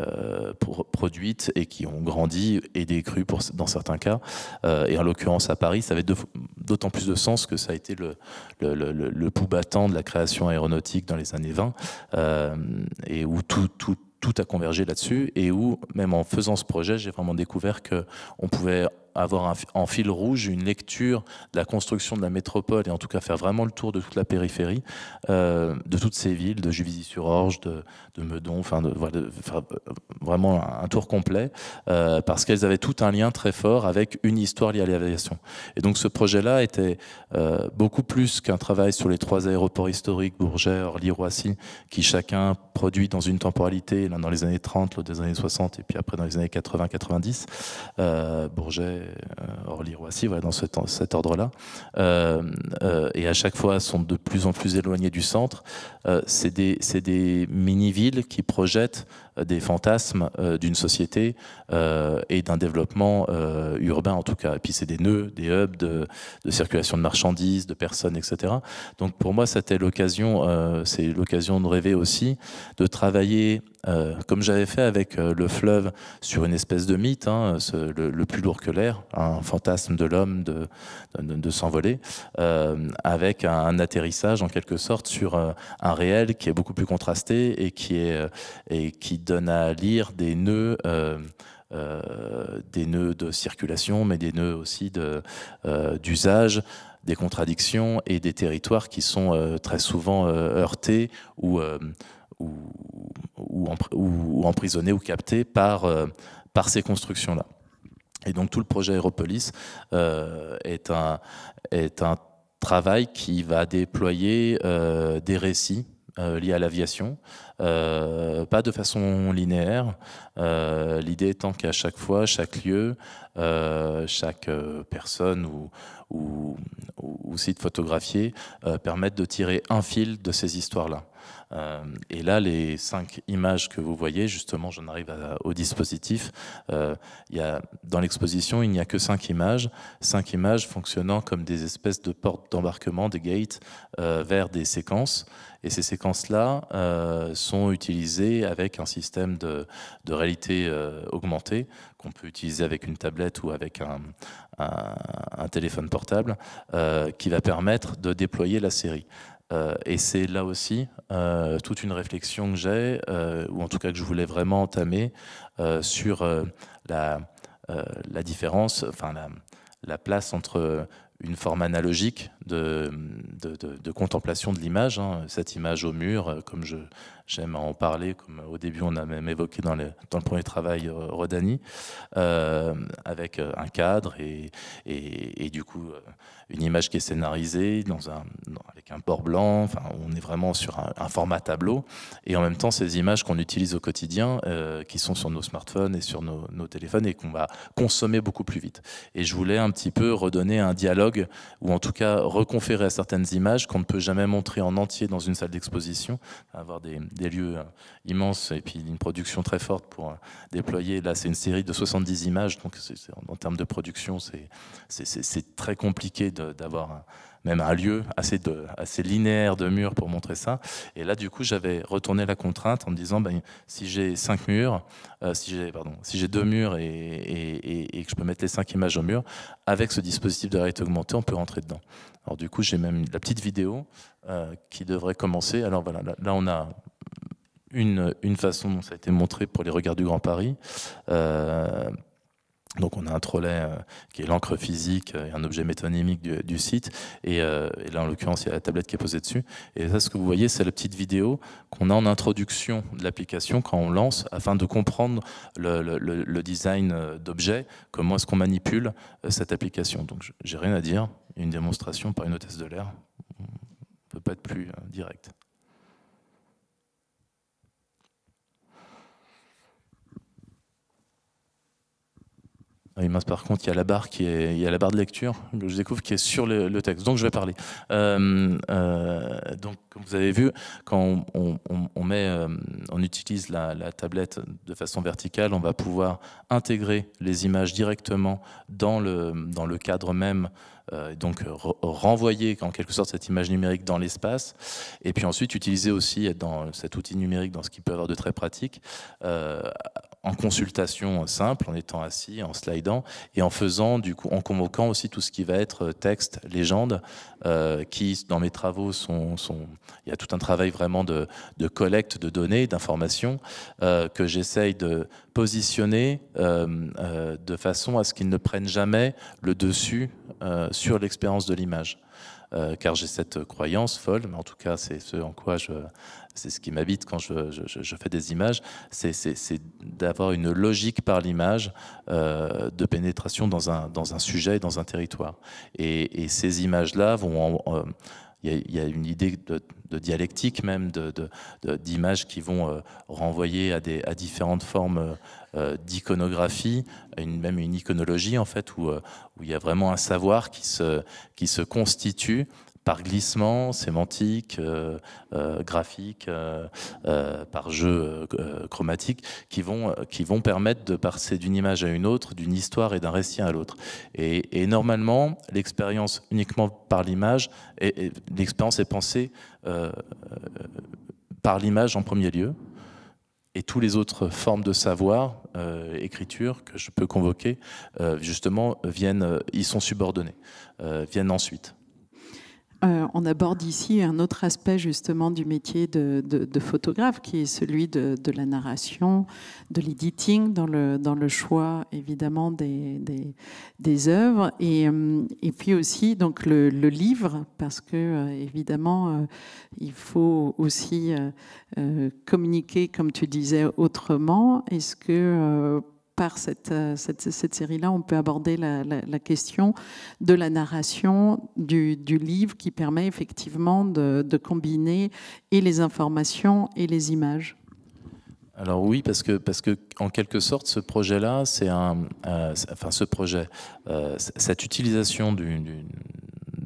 euh, produites et qui ont grandi et décru dans certains cas. et en l'occurrence à Paris, ça avait d'autant plus de sens que ça a été le, le, pouls battant de la création aéronautique dans les années 20 et où tout, tout a convergé là-dessus et où, même en faisant ce projet, j'ai vraiment découvert qu'on pouvait avoir en fil rouge une lecture de la construction de la métropole et en tout cas faire vraiment le tour de toute la périphérie, euh, de toutes ces villes, de Juvisy-sur-Orge, de, Meudon, enfin euh, vraiment un tour complet, euh, parce qu'elles avaient tout un lien très fort avec une histoire liée à l'aviation. Et donc ce projet-là était beaucoup plus qu'un travail sur les trois aéroports historiques, Bourget, Orly, Roissy, qui chacun produit dans une temporalité, l'un dans les années 30, l'autre dans les années 60 et puis après dans les années 80-90, Bourget, euh, Orly-Roissy, dans cet ordre-là, euh, euh, et à chaque fois sont de plus en plus éloignés du centre. c'est des mini-villes qui projettent euh, des fantasmes euh, d'une société euh, et d'un développement urbain en tout cas. Et puis c'est des nœuds, des hubs de, circulation de marchandises, de personnes, etc. Donc pour moi, c'était l'occasion, c'est l'occasion de rêver aussi, de travailler comme j'avais fait avec le fleuve sur une espèce de mythe, hein, le, plus lourd que l'air, un fantasme de l'homme de, s'envoler, avec un, atterrissage en quelque sorte sur un réel qui est beaucoup plus contrasté et qui, est, et qui donne à lire des nœuds. Euh, euh, des nœuds de circulation, mais des nœuds aussi euh, d'usage, des contradictions et des territoires qui sont très souvent heurtés ou, ou, emprisonnés ou captés par, ces constructions-là. Et donc tout le projet Aeropolis est, un, est un travail qui va déployer des récits euh, lié à l'aviation, euh, pas de façon linéaire. Euh, l'idée étant qu'à chaque fois, chaque lieu, chaque personne ou, ou, ou site photographié permettent de tirer un fil de ces histoires-là. Euh, et là, les cinq images que vous voyez, justement, j'en arrive au dispositif. Euh, il y a, dans l'exposition, il n'y a que cinq images, cinq images fonctionnant comme des espèces de portes d'embarquement, des gates, euh, vers des séquences. Et ces séquences-là sont utilisées avec un système de, réalité augmentée qu'on peut utiliser avec une tablette ou avec un téléphone portable qui va permettre de déployer la série. Euh, et c'est là aussi euh, toute une réflexion que j'ai, euh, ou en tout cas que je voulais vraiment entamer, sur la, la, différence, enfin la, place entre une forme analogique de, de, contemplation de l'image, hein, cette image au mur, comme j'aime en parler, comme au début on a même évoqué dans le, dans le premier travail Rodani, avec un cadre et, et, et du coup une image qui est scénarisée dans un, avec un bord blanc. Enfin, on est vraiment sur un, format tableau. Et en même temps, ces images qu'on utilise au quotidien, euh, qui sont sur nos smartphones et sur nos, téléphones et qu'on va consommer beaucoup plus vite. Et je voulais un petit peu redonner un dialogue, ou en tout cas reconférer à certaines images qu'on ne peut jamais montrer en entier dans une salle d'exposition, avoir des, lieux euh, immenses et puis une production très forte pour euh, déployer. Là, c'est une série de 70 images, donc en, termes de production, c'est très compliqué d'avoir même un lieu assez, assez linéaire de murs pour montrer ça. Et là, du coup, j'avais retourné la contrainte en me disant, ben, si j'ai cinq murs, euh, si j'ai pardon, si j'ai deux murs et, que je peux mettre les cinq images au mur, avec ce dispositif de réalité augmentée, on peut rentrer dedans. Alors du coup, j'ai même la petite vidéo euh, qui devrait commencer. Alors voilà, là, on a une, une, façon dont ça a été montré pour les regards du Grand Paris. Euh, donc on a un trolley euh, qui est l'encre physique euh, et un objet métonymique du, site. Euh, et, là, en l'occurrence, il y a la tablette qui est posée dessus. Et ça, ce que vous voyez, c'est la petite vidéo qu'on a en introduction de l'application quand on lance, afin de comprendre le, design d'objet, comment est-ce qu'on manipule cette application. Donc j'ai rien à dire, une démonstration par une hôtesse de l'air ne peut pas être plus direct. par contre, il y a la barre qui est, il y a la barre de lecture que je découvre qui est sur le, texte. Donc, je vais parler. Euh, euh, donc, comme vous avez vu, quand on, met, euh, on utilise la, tablette de façon verticale, on va pouvoir intégrer les images directement dans le, dans le cadre même donc renvoyer en quelque sorte cette image numérique dans l'espace, et puis ensuite utiliser aussi dans cet outil numérique, dans ce qui peut avoir de très pratique, en consultation simple, en étant assis, en slidant, et en faisant du coup, en convoquant aussi tout ce qui va être euh, texte, légende, euh, qui dans mes travaux sont, il y a tout un travail vraiment de, collecte de données, d'informations euh, que j'essaye de positionner de façon à ce qu'ils ne prennent jamais le dessus sur l'expérience de l'image. Euh, car j'ai cette croyance folle, mais en tout cas c'est ce en quoi je, c'est ce qui m'habite quand je, je, fais des images, c'est d'avoir une logique par l'image euh, de pénétration dans un, dans un sujet, dans un territoire. Et, et ces images-là vont... il y, a une idée de, dialectique même, d'images de, qui vont euh, renvoyer à, des, à différentes formes euh, d'iconographie, une, même une iconologie en fait, euh, où, il y a vraiment un savoir qui se, qui se constitue par glissement sémantique, euh, graphique, par jeu chromatique, qui vont, qui vont permettre de passer d'une image à une autre, d'une histoire et d'un récit à l'autre. Et, normalement, l'expérience uniquement par l'image, l'expérience est pensée par l'image en premier lieu, et tous les autres formes de savoir, euh, écriture que je peux convoquer, euh, justement, viennent, ils sont subordonnés, euh, viennent ensuite. Euh, on aborde ici un autre aspect justement du métier de, photographe, qui est celui de, la narration, de l'editing, dans le, choix évidemment des, des, œuvres, euh, et, puis aussi donc le, livre, parce que euh, évidemment il faut aussi communiquer, comme tu disais, autrement. Est-ce que par euh, cette, cette, série-là, on peut aborder la, question de la narration du, livre qui permet effectivement de, combiner et les informations et les images. Alors oui, parce que, parce que en quelque sorte, ce projet-là, c'est un, euh, enfin ce projet, euh, cette utilisation d'une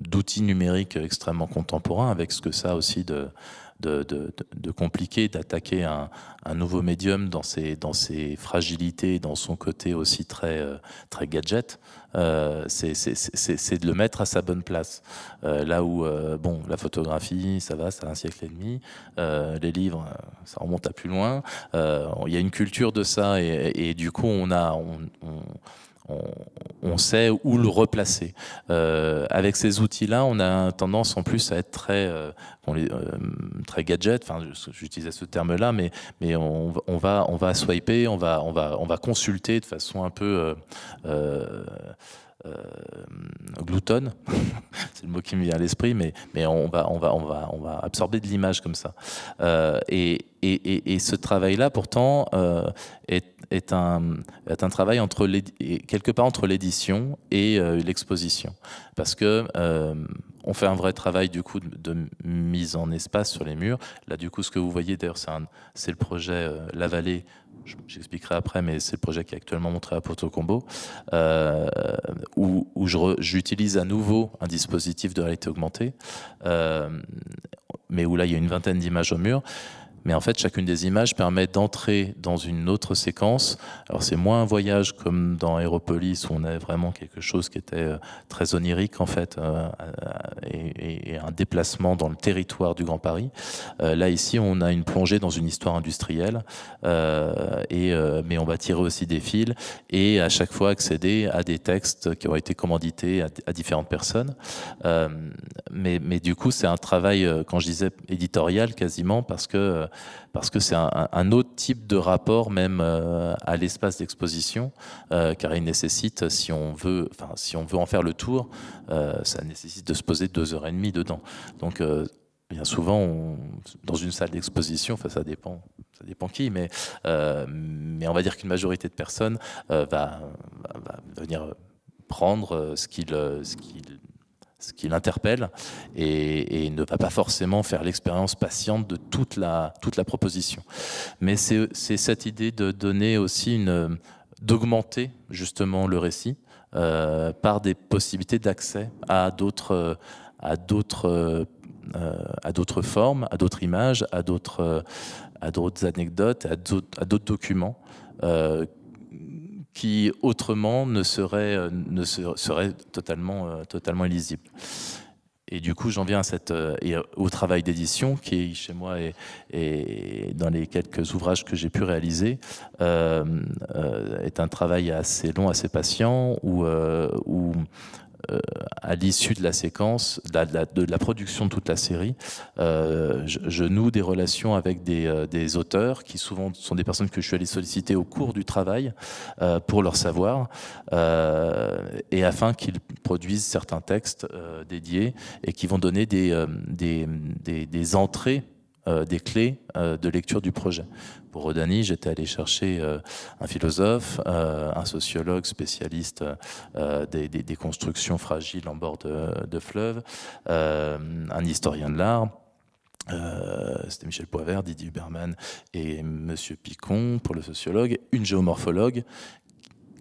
d'outils numériques extrêmement contemporains, avec ce que ça aussi de, de, compliqué, d'attaquer un, nouveau médium dans ses, dans ses fragilités, dans son côté aussi très, euh, très gadget, euh, c'est de le mettre à sa bonne place. Euh, là où, bon, la photographie, ça va, ça a un siècle et demi, les livres, ça remonte à plus loin, il y a une culture de ça, et, du coup, on a on, sait où le replacer. Euh, avec ces outils-là, on a tendance en plus à être très, euh, euh, très gadget. Enfin, j'utilisais ce terme-là, mais, on, va, on va swiper, on va, consulter de façon un peu gloutonne, c'est le mot qui me vient à l'esprit, mais, on, va, absorber de l'image comme ça. et, ce travail-là, pourtant, est est un, est un travail entre quelque part entre l'édition et euh, l'exposition. Parce que euh, on fait un vrai travail du coup de, mise en espace sur les murs. Là, du coup, ce que vous voyez, d'ailleurs, c'est le projet euh, La Vallée. J'expliquerai après, mais c'est le projet qui est actuellement montré à Porto Combo, où, où j'utilise à nouveau un dispositif de réalité augmentée, mais où là, il y a une vingtaine d'images au mur mais en fait chacune des images permet d'entrer dans une autre séquence. Alors c'est moins un voyage comme dans Aéropolis où on avait vraiment quelque chose qui était euh, très onirique en fait euh, euh, et, un déplacement dans le territoire du Grand Paris. là ici on a une plongée dans une histoire industrielle et mais on va tirer aussi des fils et à chaque fois accéder à des textes qui ont été commandités à, différentes personnes. mais, mais du coup c'est un travail quand je disais éditorial quasiment parce que euh, parce que c'est un, autre type de rapport même euh, à l'espace d'exposition, euh, car il nécessite, si on veut, si on veut en faire le tour, ça nécessite de se poser deux heures et demie dedans. Donc bien souvent, dans une salle d'exposition, enfin, ça dépend, ça dépend qui, mais, mais on va dire qu'une majorité de personnes va, venir prendre ce qu'il, ce qu'il ce qui l'interpelle et, ne va pas forcément faire l'expérience patiente de toute la, toute la proposition. Mais c'est cette idée de donner aussi une d'augmenter justement le récit euh, par des possibilités d'accès à d'autres à d'autres euh, à d'autres formes, à d'autres images, à d'autres à d'autres anecdotes, à d'autres documents euh, qui autrement ne serait, euh, ne serait totalement, euh, totalement illisible. Et du coup, j'en viens à cette, euh, au travail d'édition qui chez moi et, dans les quelques ouvrages que j'ai pu réaliser, est un travail assez long, assez patient, où, où euh, à l'issue de la séquence, de la, production de toute la série, euh, je, noue des relations avec euh, des, auteurs qui souvent sont des personnes que je suis allé solliciter au cours du travail pour leur savoir et afin qu'ils produisent certains textes dédiés et qui vont donner des entrées euh, des clés euh, de lecture du projet. Pour Rodani, j'étais allé chercher euh, un philosophe, un sociologue spécialiste des, constructions fragiles en bord de, fleuve, un historien de l'art. c'était Michel Poivert, Didier Huberman et Monsieur Picon pour le sociologue, une géomorphologue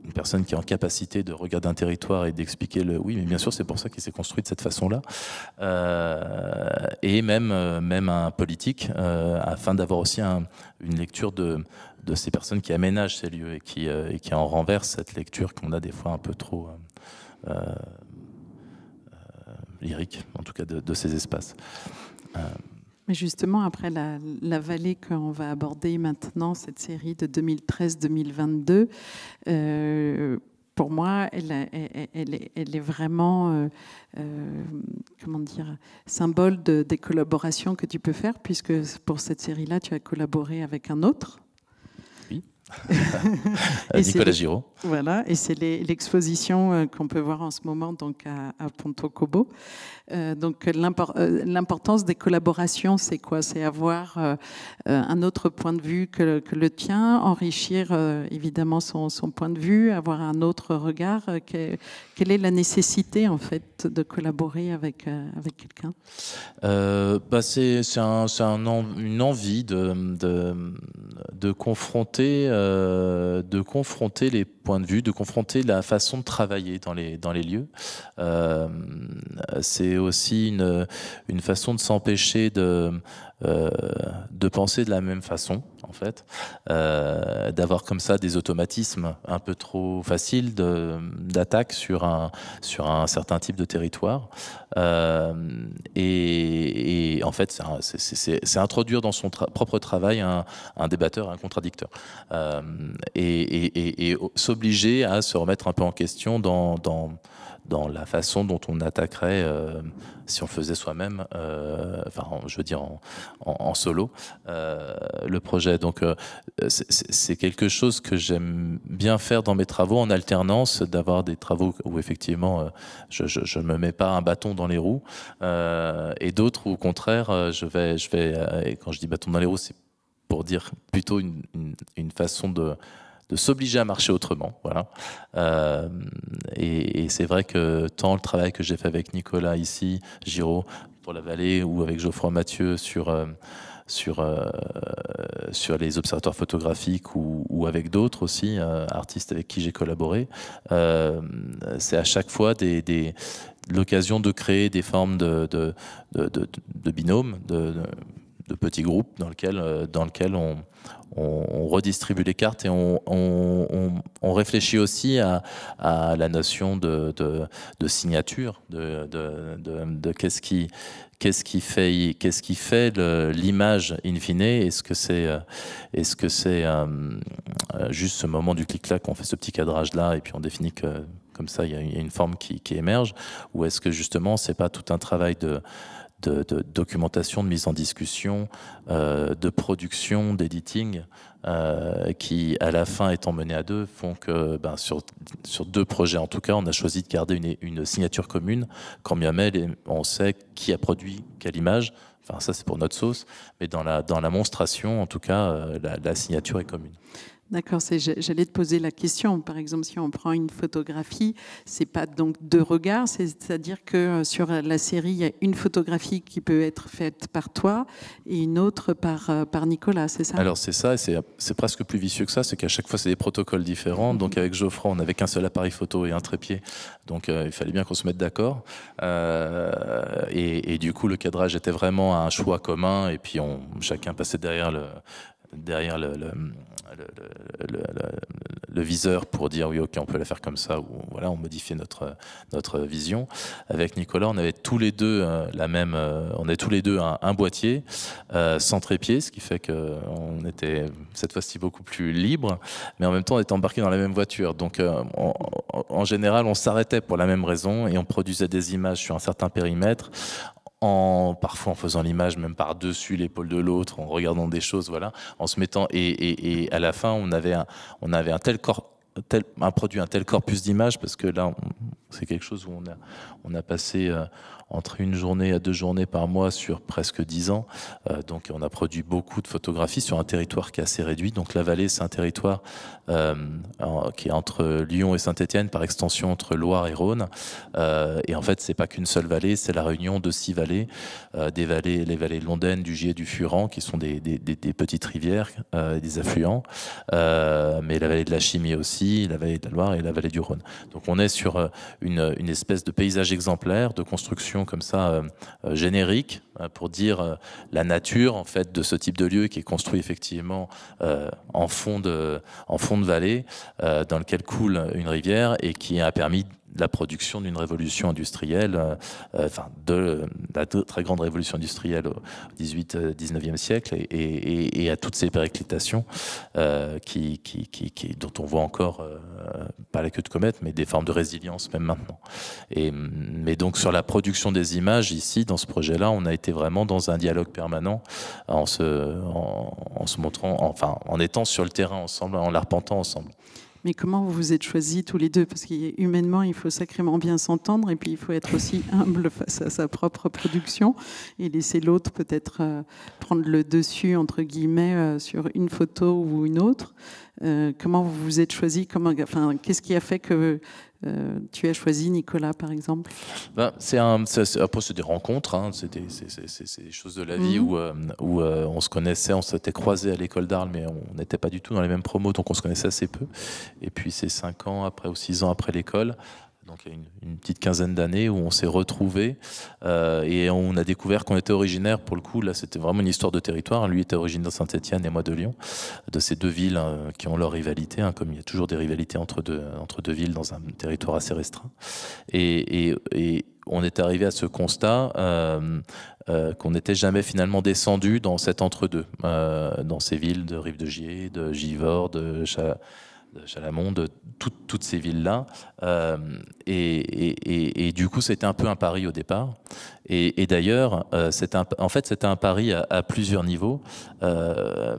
une personne qui est en capacité de regarder un territoire et d'expliquer le oui, mais bien sûr, c'est pour ça qu'il s'est construit de cette façon-là. Euh, et même, euh, même un politique, euh, afin d'avoir aussi une lecture de, ces personnes qui aménagent ces lieux et qui, et qui en renversent cette lecture qu'on a des fois un peu trop lyrique, en tout cas de ces espaces. Mais justement, après la, vallée qu'on va aborder maintenant, cette série de 2013-2022, euh, pour moi, elle, elle, est vraiment, euh, euh, comment dire, symbole de, des collaborations que tu peux faire, puisque pour cette série-là, tu as collaboré avec un autre. Oui. Nicolas Giraud. Voilà, et c'est l'exposition euh, qu'on peut voir en ce moment donc à, Pontocobo. Ponto euh, Cobo. donc euh, l'importance des collaborations, c'est quoi C'est avoir un autre point de vue que, le tien, enrichir évidemment son, point de vue, avoir un autre regard. quelle est la nécessité en fait de collaborer avec, avec quelqu'un bah C'est un, une envie de, de, de confronter, de confronter les point de vue, de confronter la façon de travailler dans les, lieux. Euh, c'est aussi une façon de s'empêcher de, euh, de penser de la même façon, en fait, euh, d'avoir comme ça des automatismes un peu trop faciles d'attaque sur un, sur un certain type de territoire. Euh, et, en fait, c'est introduire dans son propre travail un, débatteur, un contradicteur. et, s'obliger à se remettre un peu en question dans dans la façon dont on attaquerait euh, si on faisait soi-même, euh, enfin, je veux dire en, solo, euh, le projet. Donc, c'est quelque chose que j'aime bien faire dans mes travaux en alternance, d'avoir des travaux où effectivement je ne me mets pas un bâton dans les roues et d'autres où, au contraire, je vais, je vais et quand je dis bâton dans les roues, c'est pour dire plutôt une, une façon de de s'obliger à marcher autrement. Voilà. Euh, et, c'est vrai que tant le travail que j'ai fait avec Nicolas ici, Giraud, pour la vallée, ou avec Geoffroy Mathieu sur... Euh, sur, euh, sur les observatoires photographiques ou, avec d'autres aussi, artistes avec qui j'ai collaboré. c'est à chaque fois des, l'occasion de créer des formes de, de, de, binômes, de, petits groupes dans lesquels, dans lequel on, on, redistribue les cartes et on, réfléchit aussi à, la notion de, signature, de, qu'est-ce qui, fait, l'image in fine Est-ce que c'est euh, euh, euh, juste ce moment du clic-clac, qu'on fait ce petit cadrage-là et puis on définit que comme ça il y a une forme qui, qui émerge Ou est-ce que justement c'est pas tout un travail de de, documentation, de mise en discussion, euh, de production, d'editing, euh, qui à la fin étant menés à deux, font que ben, sur, sur deux projets en tout cas, on a choisi de garder une, une signature commune, quand bien même on sait qui a produit quelle image. Enfin, ça c'est pour notre sauce, mais dans la, dans la monstration, en tout cas, euh, la, la signature est commune. D'accord, j'allais te poser la question. Par exemple, si on prend une photographie, c'est pas donc deux regards, c'est-à-dire que euh, sur la série, il y a une photographie qui peut être faite par toi et une autre par, euh, Nicolas, c'est ça Alors c'est ça, c'est presque plus vicieux que ça, c'est qu'à chaque fois, c'est des protocoles différents. Mhm. Donc avec Geoffroy, on n'avait qu'un seul appareil photo et un trépied, donc euh, il fallait bien qu'on se mette d'accord. et, du coup, le cadrage était vraiment un choix commun, et puis on, chacun passait derrière le, derrière le, le, viseur pour dire oui, ok, on peut la faire comme ça, ou voilà, on modifiait notre, notre vision. Avec Nicolas, on avait tous les deux euh, la même, euh, on est tous les deux un, boîtier euh, sans trépied, ce qui fait qu'on était cette fois-ci beaucoup plus libre, mais en même temps, on était embarqué dans la même voiture. Donc, en général, on s'arrêtait pour la même raison et on produisait des images sur un certain périmètre en parfois en faisant l'image même par-dessus l'épaule de l'autre, en regardant des choses, voilà, en se mettant et, à la fin on avait un, on avait un tel corps tel, un produit, un tel corpus d'images parce que là c'est quelque chose où on a on a passé euh, entre une journée à deux journées par mois sur presque dix ans. Euh, donc on a produit beaucoup de photographies sur un territoire qui est assez réduit. Donc la vallée, c'est un territoire euh, qui est entre Lyon et Saint-Étienne, par extension entre Loire et Rhône. Euh, et en fait, c'est pas qu'une seule vallée, c'est la réunion de six vallées, des vallées, les vallées de du Gier, du Furan, qui sont des, petites rivières, des affluents, mais la vallée de la Chimie aussi, la vallée de la Loire et la vallée du Rhône. Donc on est sur une espèce de paysage exemplaire de construction comme ça euh, euh, générique euh, pour dire la nature en fait de ce type de lieu qui est construit effectivement en fond de en fond de vallée dans lequel coule une rivière et qui a permis la production d'une révolution industrielle, euh, enfin de la très grande révolution industrielle au 18-19e euh, siècle et, à toutes ces périclitations euh, qui, qui, dont on voit encore, pas la queue de comète, mais des formes de résilience même maintenant. Et, mais donc sur la production des images, ici, dans ce projet-là, on a été vraiment dans un dialogue permanent en en se montrant, enfin en étant sur le terrain ensemble, en l'arpentant ensemble mais comment vous vous êtes choisis tous les deux Parce qu'humainement, il faut sacrément bien s'entendre et puis il faut être aussi humble face à sa propre production et laisser l'autre peut-être euh, prendre le dessus, entre guillemets, euh, sur une photo ou une autre. Euh, comment vous vous êtes choisis Qu'est-ce qui a fait que euh, tu as choisi Nicolas, par exemple ben, C'est un, des rencontres, hein, c'est des, des, choses de la vie mhm. où, euh, où euh, on se connaissait, on s'était croisés à l'école d'Arles, mais on n'était pas du tout dans les mêmes promos, donc on se connaissait assez peu. Et puis c'est 5 ans après ou 6 ans après l'école, donc il y a une, petite quinzaine d'années, où on s'est retrouvés euh, et on a découvert qu'on était originaire, pour le coup, là c'était vraiment une histoire de territoire. Lui était originaire de Saint-Etienne et moi de Lyon, de ces deux villes euh, qui ont leur rivalité, hein, comme il y a toujours des rivalités entre deux, entre deux villes dans un territoire assez restreint. Et, on est arrivé à ce constat euh, qu'on n'était jamais finalement descendu dans cet entre-deux, dans ces villes de Rive de Gier, de Givors, de de toutes ces villes-là. Euh, et, du coup, c'était un peu un pari au départ. Et, d'ailleurs, euh, en fait, c'était un pari à, plusieurs niveaux. Euh,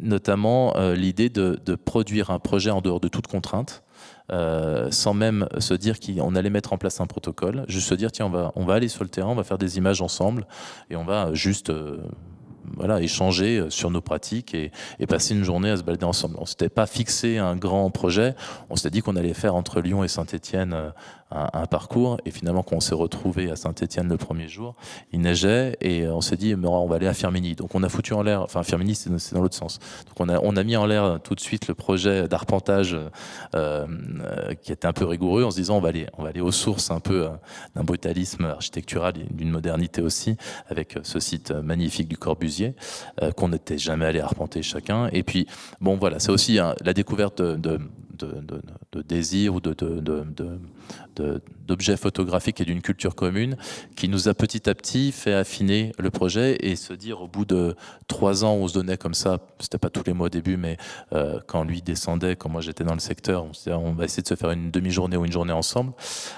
notamment l'idée de, produire un projet en dehors de toute contrainte, sans même se dire qu'on allait mettre en place un protocole, juste se dire tiens on va, aller sur le terrain, on va faire des images ensemble et on va juste voilà, échanger euh, sur nos pratiques et, passer une journée à se balader ensemble. On s'était pas fixé un grand projet. On s'était dit qu'on allait faire entre Lyon et Saint-Étienne euh, un, parcours. Et finalement, quand on s'est retrouvé à Saint-Etienne le premier jour, il neigeait et euh, on s'est dit, on va aller à Firmini. Donc on a foutu en l'air, enfin Firmini, c'est dans, l'autre sens. Donc on a, on a mis en l'air tout de suite le projet d'arpentage euh, euh, qui était un peu rigoureux en se disant, on va aller, on va aller aux sources un peu d'un brutalisme architectural et d'une modernité aussi, avec ce site magnifique du Corbusier qu'on n'était jamais allé arpenter chacun. Et puis, bon, voilà, c'est aussi hein, la découverte de de, de, désir ou d'objets photographiques et d'une culture commune qui nous a petit à petit fait affiner le projet et se dire au bout de trois ans, on se donnait comme ça, c'était pas tous les mois au début, mais euh, quand lui descendait, quand moi j'étais dans le secteur, on, on va essayer de se faire une demi-journée ou une journée ensemble.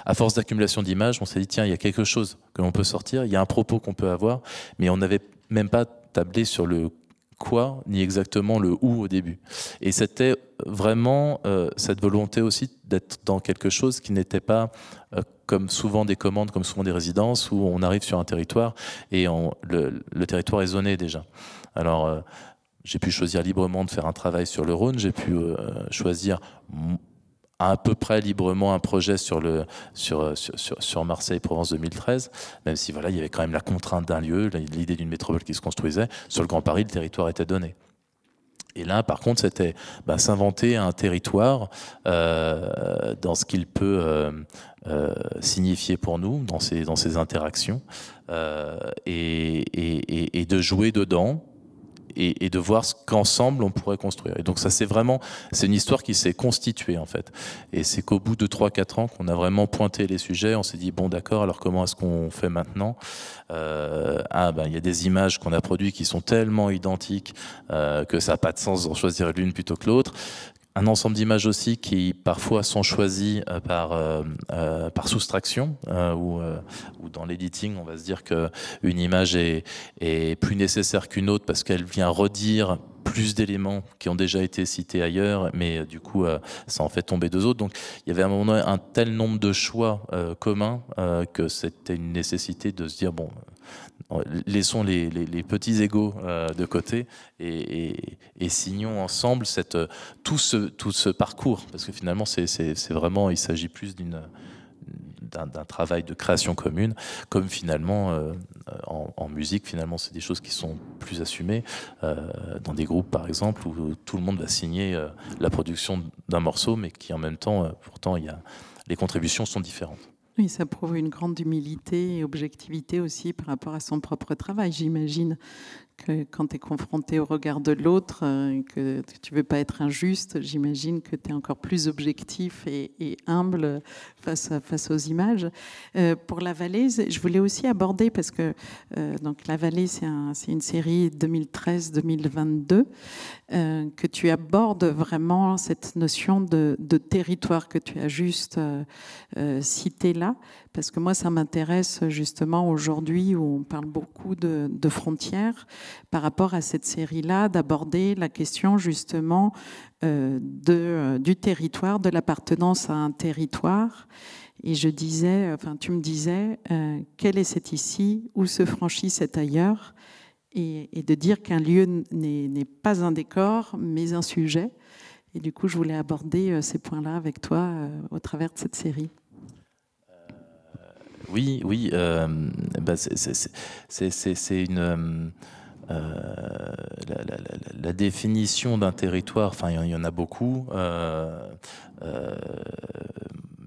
À force d'accumulation d'images, on s'est dit tiens, il y a quelque chose que l'on peut sortir, il y a un propos qu'on peut avoir, mais on n'avait même pas tablé sur le quoi ni exactement le où au début. Et c'était vraiment euh, cette volonté aussi d'être dans quelque chose qui n'était pas euh, comme souvent des commandes, comme souvent des résidences, où on arrive sur un territoire et le, territoire est zoné déjà. Alors, euh, j'ai pu choisir librement de faire un travail sur le Rhône, j'ai pu choisir à peu près librement un projet sur, le, sur, Marseille-Provence 2013, même si voilà, il y avait quand même la contrainte d'un lieu, l'idée d'une métropole qui se construisait. Sur le Grand Paris, le territoire était donné. Et là, par contre, c'était bah, s'inventer un territoire euh, dans ce qu'il peut euh, euh, signifier pour nous, dans ses, dans interactions, et de jouer dedans, et, de voir ce qu'ensemble on pourrait construire. Et donc ça c'est vraiment, c'est une histoire qui s'est constituée en fait. Et c'est qu'au bout de trois, quatre ans qu'on a vraiment pointé les sujets, on s'est dit bon d'accord, alors comment est-ce qu'on fait maintenant euh, Ah ben il y a des images qu'on a produites qui sont tellement identiques euh, que ça n'a pas de sens d'en choisir l'une plutôt que l'autre un ensemble d'images aussi qui parfois sont choisies euh, par, euh, euh, par soustraction ou, ou, dans l'editing, on va se dire qu'une image est, est plus nécessaire qu'une autre parce qu'elle vient redire plus d'éléments qui ont déjà été cités ailleurs, mais du coup, ça en fait tomber deux autres. Donc, il y avait à un moment un tel nombre de choix communs que c'était une nécessité de se dire bon, laissons les, petits égaux euh, de côté et, signons ensemble cette, euh, tout, ce, tout ce parcours. Parce que finalement, c'est vraiment, il s'agit plus d'une d'un travail de création commune, comme finalement euh, en, musique, finalement c'est des choses qui sont plus assumées dans des groupes par exemple où tout le monde va signer la production d'un morceau, mais qui en même temps, pourtant, les contributions sont différentes. Oui, ça prouve une grande humilité et objectivité aussi par rapport à son propre travail, j'imagine quand tu es confronté au regard de l'autre, euh, que tu veux pas être injuste, j'imagine que tu es encore plus objectif et, humble face, face aux images. Euh, pour La Vallée, je voulais aussi aborder, parce que euh, donc La Vallée, c'est une série 2013-2022, que tu abordes vraiment cette notion de, de territoire que tu as juste cité là, parce que moi, ça m'intéresse justement aujourd'hui où on parle beaucoup de, frontières par rapport à cette série-là, d'aborder la question justement euh, de, euh, du territoire, de l'appartenance à un territoire. Et je disais, enfin, tu me disais, euh, quel est cet ici, où se franchit cet ailleurs, et, de dire qu'un lieu n'est pas un décor, mais un sujet. Et du coup, je voulais aborder ces points-là avec toi au travers de cette série. Oui, oui, euh, bah, c'est une... Euh, euh, la, définition d'un territoire, enfin il y, en a beaucoup.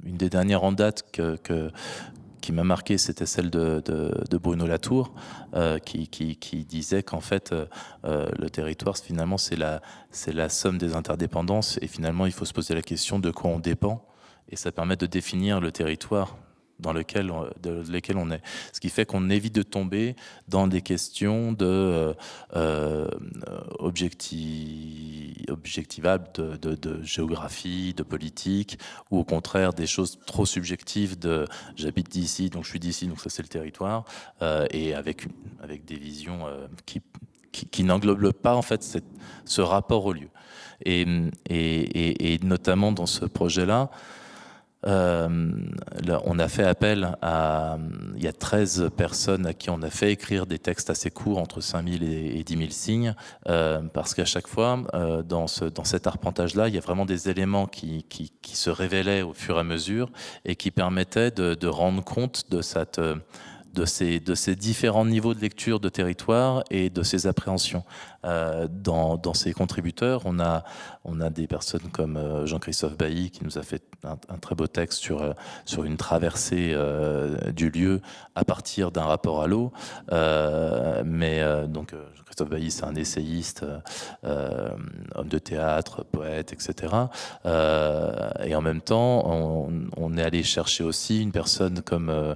une des dernières en date que, qui m'a marqué, c'était celle de, Bruno Latour, qui, disait qu'en fait, le territoire, finalement, c'est la, la somme des interdépendances, et finalement, il faut se poser la question de quoi on dépend, et ça permet de définir le territoire dans lequel euh, lesquels on est. Ce qui fait qu'on évite de tomber dans des questions de euh, euh objectivables de, géographie, de politique, ou au contraire des choses trop subjectives de j'habite d'ici, donc je suis d'ici, donc ça c'est le territoire, euh, et avec, avec des visions qui qui, n'englobe pas en fait ce rapport au lieu. et, et notamment dans ce projet-là, euh, on a fait appel à. Il y a 13 personnes à qui on a fait écrire des textes assez courts, entre 5000 et, et 10 000 signes, euh, parce qu'à chaque fois, euh, dans, cet arpentage-là, il y a vraiment des éléments qui, se révélaient au fur et à mesure et qui permettaient de, rendre compte de ces, de ces différents niveaux de lecture de territoire et de ces appréhensions. Euh, dans, dans, ces contributeurs, on a, on a des personnes comme euh, Jean-Christophe Bailly qui nous a fait un, très beau texte sur, euh, sur une traversée du lieu à partir d'un rapport à l'eau. mais donc Jean-Christophe Bailly, c'est un essayiste, homme de théâtre, poète, etc. et en même temps, on, est allé chercher aussi une personne comme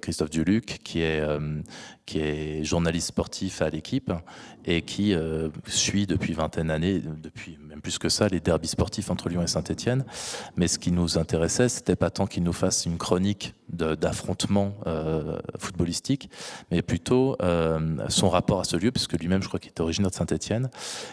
Christophe Duluc qui est qui est journaliste sportif à l'équipe et qui euh, suit depuis vingtaine d'années, depuis même plus que ça, les derbys sportifs entre Lyon et Saint-Etienne. Mais ce qui nous intéressait, c'était pas tant qu'il nous fasse une chronique d'affrontement euh, footballistique, footballistiques, mais plutôt euh, son rapport à ce lieu, puisque lui-même, je crois qu'il est originaire de Saint-Etienne.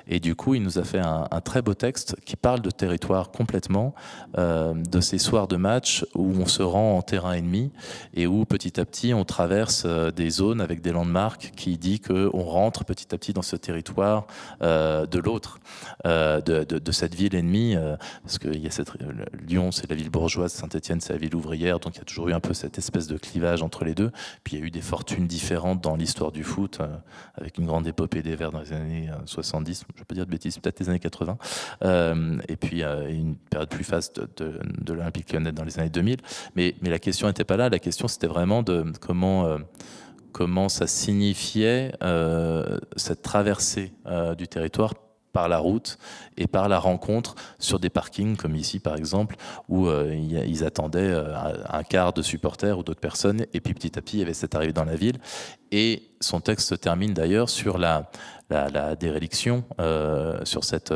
Et du coup, il nous a fait un, très beau texte qui parle de territoire complètement, de ces soirs de match où on se rend en terrain ennemi et où petit à petit, on traverse des zones avec des landmarks qui dit qu'on rentre petit à petit dans ce territoire euh, de l'autre, euh, de, de, cette ville ennemie, euh, parce que y a cette, Lyon, c'est la ville bourgeoise, saint etienne c'est la ville ouvrière, donc il y a toujours eu un peu cette espèce de clivage entre les deux. Puis il y a eu des fortunes différentes dans l'histoire du foot, avec une grande épopée des Verts dans les années 70, je ne pas dire de bêtises, peut-être les années 80, et puis une période plus faste de, de l'Olympique lyonnais dans les années 2000. Mais, mais la question n'était pas là, la question c'était vraiment de comment comment ça signifiait euh, cette traversée euh, du territoire par la route et par la rencontre sur des parkings comme ici par exemple où euh, ils attendaient un quart de supporters ou d'autres personnes et puis petit à petit il y avait cette arrivée dans la ville et son texte se termine d'ailleurs sur la, la, sur, cette,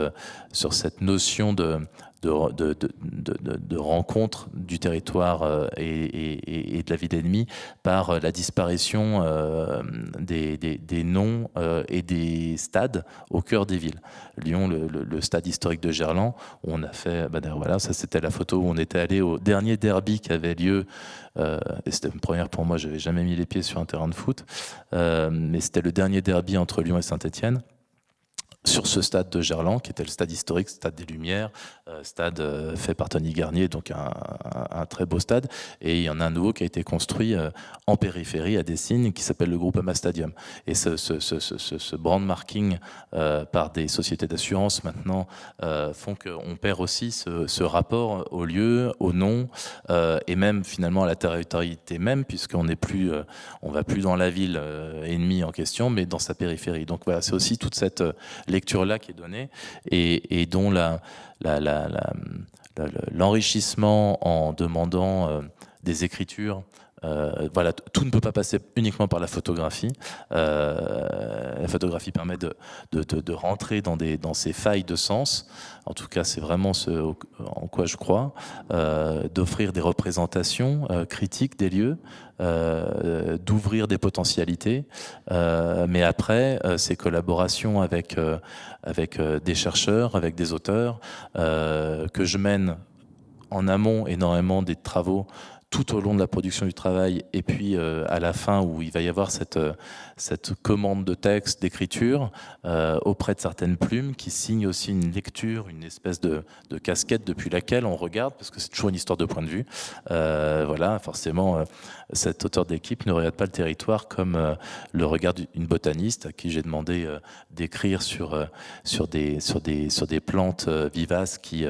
sur cette notion de, de, de, rencontre du territoire euh, et, de la vie d'ennemi par euh, la disparition euh, des, noms et des stades au cœur des villes. Lyon, le, stade historique de Gerland, on a fait, bah, voilà, ça c'était la photo où on était allé au dernier derby qui avait lieu, et c'était une première pour moi, Je n'avais jamais mis les pieds sur un terrain de foot, mais c'était le dernier derby entre Lyon et Saint-Etienne sur ce stade de Gerland, qui était le stade historique, stade des Lumières, euh, stade euh, fait par Tony Garnier, donc un, très beau stade. Et il y en a un nouveau qui a été construit euh, en périphérie à Dessines, qui s'appelle le Groupama Stadium. Et ce, ce, brand marking par des sociétés d'assurance maintenant font qu'on perd aussi ce, rapport au lieu, au nom, et même finalement à la territorialité même, puisqu'on n'est plus, on va plus dans la ville ennemie en question, mais dans sa périphérie. Donc voilà, c'est aussi toute cette lecture-là qui est donnée et, dont l'enrichissement en demandant euh, des écritures euh, voilà, tout ne peut pas passer uniquement par la photographie. Euh, la photographie permet de, rentrer dans, des, dans ces failles de sens. En tout cas, c'est vraiment ce en quoi je crois, euh, d'offrir des représentations critiques des lieux, d'ouvrir des potentialités. mais après, ces collaborations avec, avec des chercheurs, avec des auteurs, que je mène en amont énormément des travaux tout au long de la production du travail et puis euh, à la fin où il va y avoir cette, euh, cette commande de texte, d'écriture euh, auprès de certaines plumes qui signent aussi une lecture, une espèce de, de casquette depuis laquelle on regarde, parce que c'est toujours une histoire de point de vue. voilà, forcément, cet auteur d'équipe ne regarde pas le territoire comme le regarde une botaniste à qui j'ai demandé d'écrire sur, sur, des, sur, des, sur des plantes vivaces qui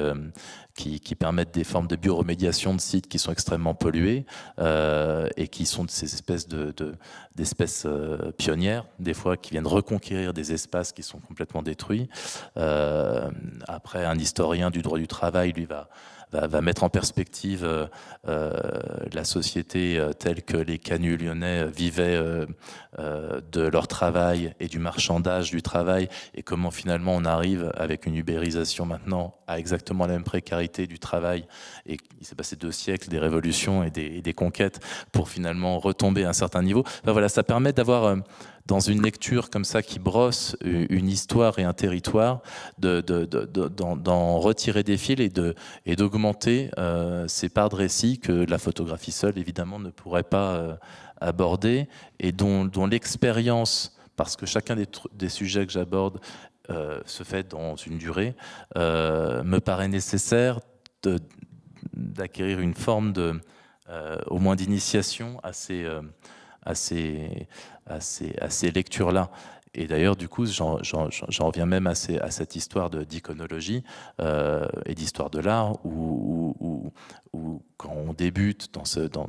qui, permettent des formes de bioremédiation de sites qui sont extrêmement pollués euh, et qui sont ces espèces d'espèces euh, pionnières, des fois qui viennent reconquérir des espaces qui sont complètement détruits. Euh, après, un historien du droit du travail, lui, va va, mettre en perspective euh, euh, la société euh, telle que les canuts lyonnais vivaient de leur travail et du marchandage du travail, et comment finalement on arrive avec une ubérisation maintenant à exactement la même précarité du travail. Et il s'est passé deux siècles, des révolutions et des, conquêtes pour finalement retomber à un certain niveau. voilà, ça permet d'avoir dans une lecture comme ça qui brosse une histoire et un territoire, d'en de, de, retirer des fils et de et d'augmenter euh, ces parts de récit que la photographie seule évidemment ne pourrait pas euh, aborder et dont, dont l'expérience parce que chacun des, des sujets que j'aborde euh, se fait dans une durée, me paraît nécessaire d'acquérir une forme de, au moins d'initiation à ces à ces, à ces, à ces lectures-là. Et d'ailleurs, du coup, j'en reviens même à, ces, à, cette histoire d'iconologie euh, et d'histoire de l'art, où, où, quand on débute dans, ce, dans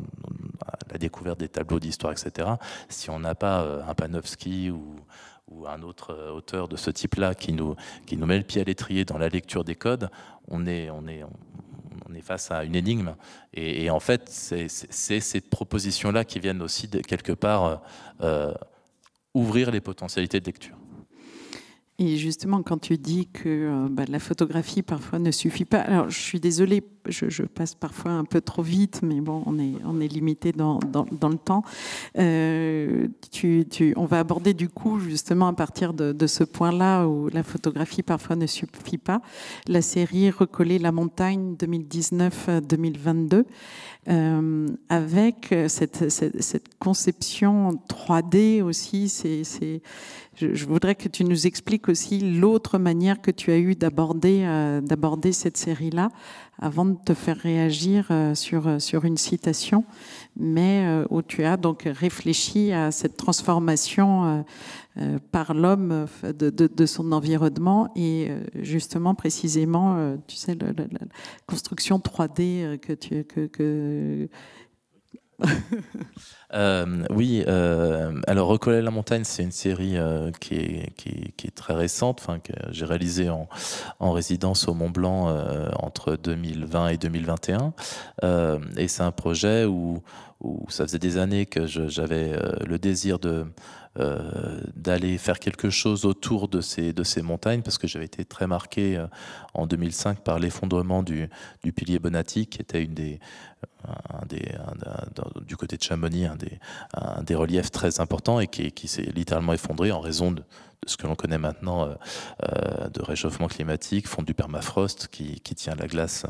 la découverte des tableaux d'histoire, etc., si on n'a pas euh, un Panofsky ou, ou un autre euh, auteur de ce type-là qui nous, qui nous met le pied à l'étrier dans la lecture des codes, on est, on est, on est face à une énigme. Et, en fait, c'est ces propositions-là qui viennent aussi de quelque part euh, euh, ouvrir les potentialités de lecture. Et justement, quand tu dis que euh, bah, la photographie parfois ne suffit pas, alors je suis désolée je, je, passe parfois un peu trop vite, mais bon, on est, on est limité dans, dans, dans le temps. Euh, tu, tu, on va aborder du coup, justement, à partir de, de ce point-là où la photographie parfois ne suffit pas, la série Recoller la montagne 2019-2022, euh, avec cette, cette, cette, conception 3D aussi. C'est, c'est, je, voudrais que tu nous expliques aussi l'autre manière que tu as eu d'aborder, euh, d'aborder cette série-là avant de te faire réagir euh, sur, euh, sur une citation, mais euh, où tu as donc réfléchi à cette transformation par l'homme de, son environnement et justement précisément, tu sais, la, construction 3D que tu, que, que Euh, oui, euh, alors Recoller la montagne, c'est une série euh, qui, est, qui, très récente, enfin que j'ai réalisée en, en, résidence au Mont Blanc entre 2020 et 2021. et c'est un projet où, où, ça faisait des années que j'avais le désir de euh, d'aller faire quelque chose autour de ces, de ces montagnes, parce que j'avais été très marqué euh, en 2005 par l'effondrement du, pilier Bonati, qui était une des, euh, du côté de Chamonix, un des, des reliefs très importants et qui, s'est littéralement effondré en raison de, ce que l'on connaît maintenant de réchauffement climatique, fond du permafrost qui, qui, tient la glace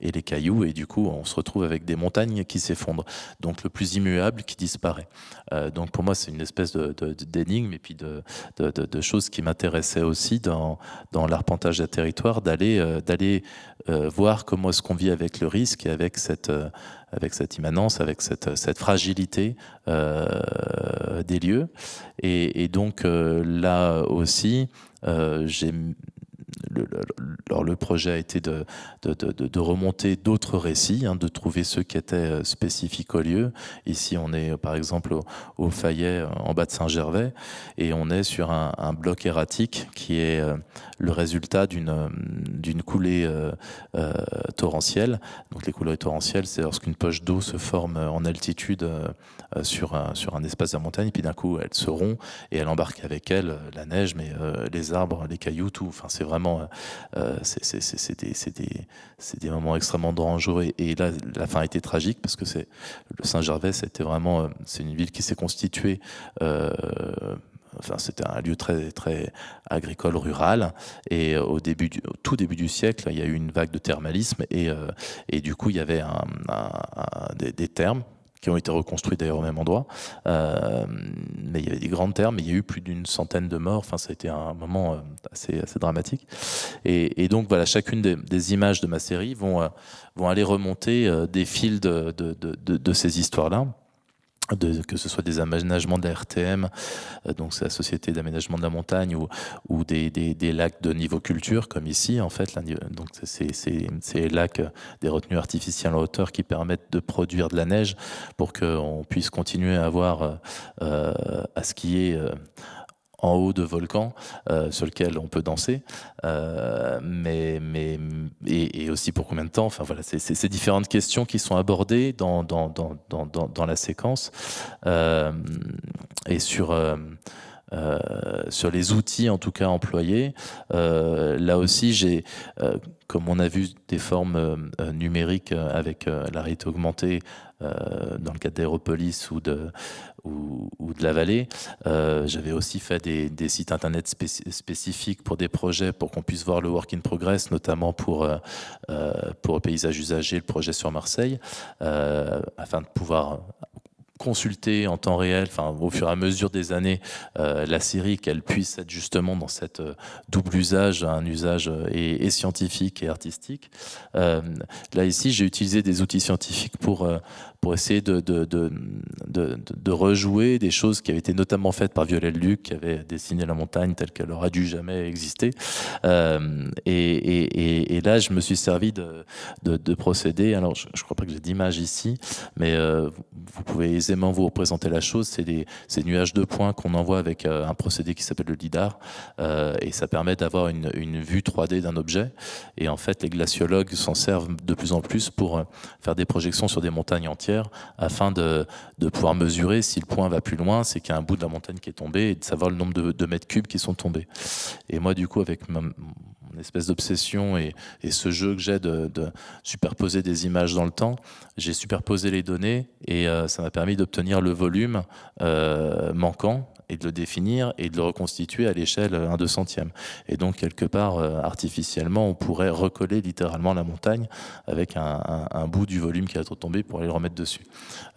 et les cailloux, et du coup on se retrouve avec des montagnes qui s'effondrent, donc le plus immuable qui disparaît. Euh, donc pour moi, c'est une espèce de, d'énigme et puis de, choses qui m'intéressaient aussi dans, dans l'arpentage des territoire, d'aller, euh, d'aller euh, voir comment est-ce qu'on vit avec le risque et avec cette, avec cette immanence, avec cette, fragilité des lieux. et donc là aussi, j'ai le, le projet a été de, de, de, remonter d'autres récits, hein, de trouver ceux qui étaient euh, spécifiques au lieu. Ici, on est euh, par exemple au, Fayet, euh, en bas de Saint-Gervais, et on est sur un, bloc erratique qui est le résultat d'une coulée torrentielle. Donc les coulées torrentielles, c'est lorsqu'une poche d'eau se forme en altitude euh, sur, un, sur un espace de montagne, puis d'un coup, elle se rompt et elle embarque avec elle euh, la neige, mais euh, les arbres, les cailloux, tout. Enfin, c'est vraiment. c'est des, moments extrêmement dangereux. Et, là, la fin était tragique parce que c'est le Saint-Gervais, c'était vraiment. C'est une ville qui s'est constituée. Enfin, c'était un lieu très très agricole rural et au début tout début du siècle il y a eu une vague de thermalisme et, et du coup il y avait des, des, thermes qui ont été reconstruits d'ailleurs au même endroit. Euh, mais il y avait des grandes termes. mais il y a eu plus d'une centaine de morts. Enfin, ça a été un moment euh, assez, assez dramatique. Et, donc, voilà, chacune des, images de ma série vont, euh, vont aller remonter des fils de, de, de ces histoires-là de, que ce soit des aménagements de euh, donc c'est la Société d'aménagement de la montagne, ou, ou des, des, des, lacs de niveau culture, comme ici, en fait. donc c'est ces lacs, euh, des retenues artificielles en hauteur qui permettent de produire de la neige pour qu'on puisse continuer à avoir euh, à skier en haut de volcans euh, sur lequel on peut danser, euh, mais, mais et, aussi pour combien de temps. Enfin voilà, c'est ces différentes questions qui sont abordées dans, dans, dans la séquence euh, et sur euh, sur les outils en tout cas employés. Euh, là aussi, j'ai, euh, comme on a vu des formes numériques avec la réalité augmentée dans le cadre d'Aéropolis ou de, la vallée, j'avais aussi fait des, sites internet spécifiques pour des projets pour qu'on puisse voir le work in progress, notamment pour, pour le paysage usager le projet sur Marseille, afin de pouvoir consulter en temps réel, enfin au fur et à mesure des années, euh, la série qu'elle puisse être justement dans cette euh, double usage, un usage euh, et, scientifique et artistique. là ici, j'ai utilisé des outils scientifiques pour pour essayer de, de, de, de, rejouer des choses qui avaient été notamment faites par violet Luc, qui avait dessiné la montagne telle qu'elle aura dû jamais exister. Euh, et, et, et, là, je me suis servi de, procéder. Alors, je ne crois pas que j'ai d'image ici, mais euh, vous pouvez aisément vous représenter la chose. C'est des ces nuages de points qu'on envoie avec euh, un procédé qui s'appelle le lidar, et ça permet d'avoir une, une vue 3D d'un objet. Et en fait, les glaciologues s'en servent de plus en plus pour faire des projections sur des montagnes entières afin de, pouvoir mesurer si le point va plus loin, c'est qu'il y a un bout de la montagne qui est tombé et de savoir le nombre de, mètres cubes qui sont tombés. Et moi, du coup, avec mon espèce d'obsession et, ce jeu que j'ai de, superposer des images dans le temps, j'ai superposé les données et euh, ça m'a permis d'obtenir le volume euh, manquant et de le définir et de le reconstituer à l'échelle 1 euh, 200 centième. Et donc, quelque part, euh, artificiellement, on pourrait recoller littéralement la montagne avec un, bout du volume qui a être tombé pour aller le remettre dessus.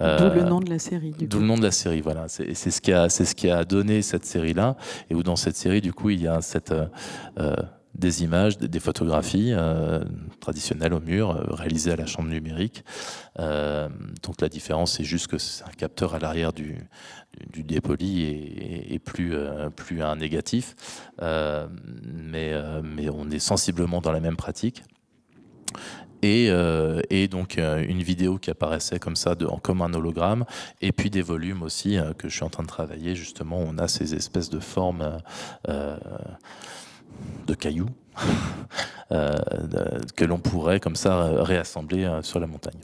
Euh, d'où le nom de la série. D'où le nom de la série, voilà. C'est ce, qui a, ce qui a donné cette série-là, et où dans cette série, du coup, il y a cette des images, des, photographies euh, traditionnelles au mur, euh, réalisées à la chambre numérique. Euh, donc la différence, c'est juste que c'est un capteur à l'arrière du, du, dépoli et, plus, plus un négatif. mais, mais on est sensiblement dans la même pratique. Et, donc une vidéo qui apparaissait comme ça, de, comme un hologramme, et puis des volumes aussi que je suis en train de travailler, justement, on a ces espèces de formes de cailloux euh, que l'on pourrait comme ça réassembler euh, sur la montagne.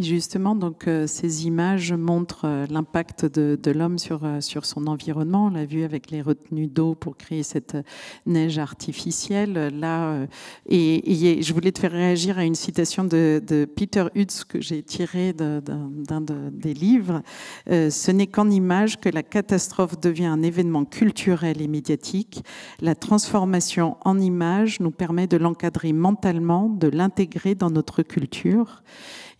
Justement, donc, euh, ces images montrent euh, l'impact de, l'homme euh, sur, son environnement. On l'a vu avec les retenues d'eau pour créer cette neige artificielle. Là, et, je voulais te faire réagir à une citation de, Peter Hutz que j'ai tirée d'un des livres. Ce n'est qu'en image que la catastrophe devient un événement culturel et médiatique. La transformation en image nous permet de l'encadrer mentalement, de l'intégrer dans notre culture.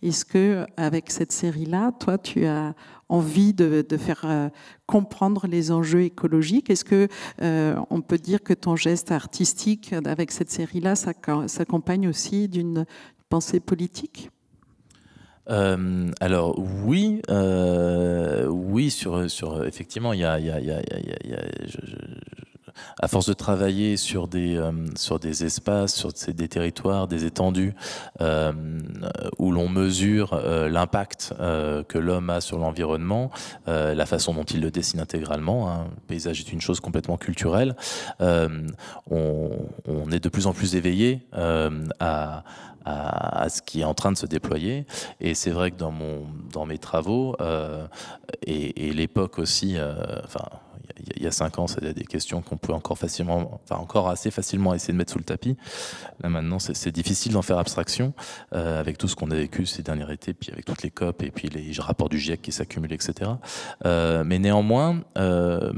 Est-ce que avec cette série-là, toi, tu as envie de, faire euh, comprendre les enjeux écologiques Est-ce que euh, on peut dire que ton geste artistique euh, avec cette série-là s'accompagne aussi d'une pensée politique alors oui, oui sur sur effectivement il y a, y a, y a, y a je, à force de travailler sur des, euh, sur des espaces, sur des territoires, des étendues, euh, où l'on mesure euh, l'impact que l'homme a sur l'environnement, la façon dont il le dessine intégralement, hein. le paysage est une chose complètement culturelle, on, est de plus en plus éveillé à, ce qui est en train de se déployer. Et c'est vrai que dans, mon, dans mes travaux, et, et l'époque aussi, enfin, il y a cinq ans, c'était des questions qu'on pouvait encore facilement, enfin encore assez facilement essayer de mettre sous le tapis. Là maintenant, c'est difficile d'en faire abstraction euh, avec tout ce qu'on a vécu ces derniers étés, puis avec toutes les COP et puis les rapports du GIEC qui s'accumulent, etc. Euh, mais néanmoins, euh,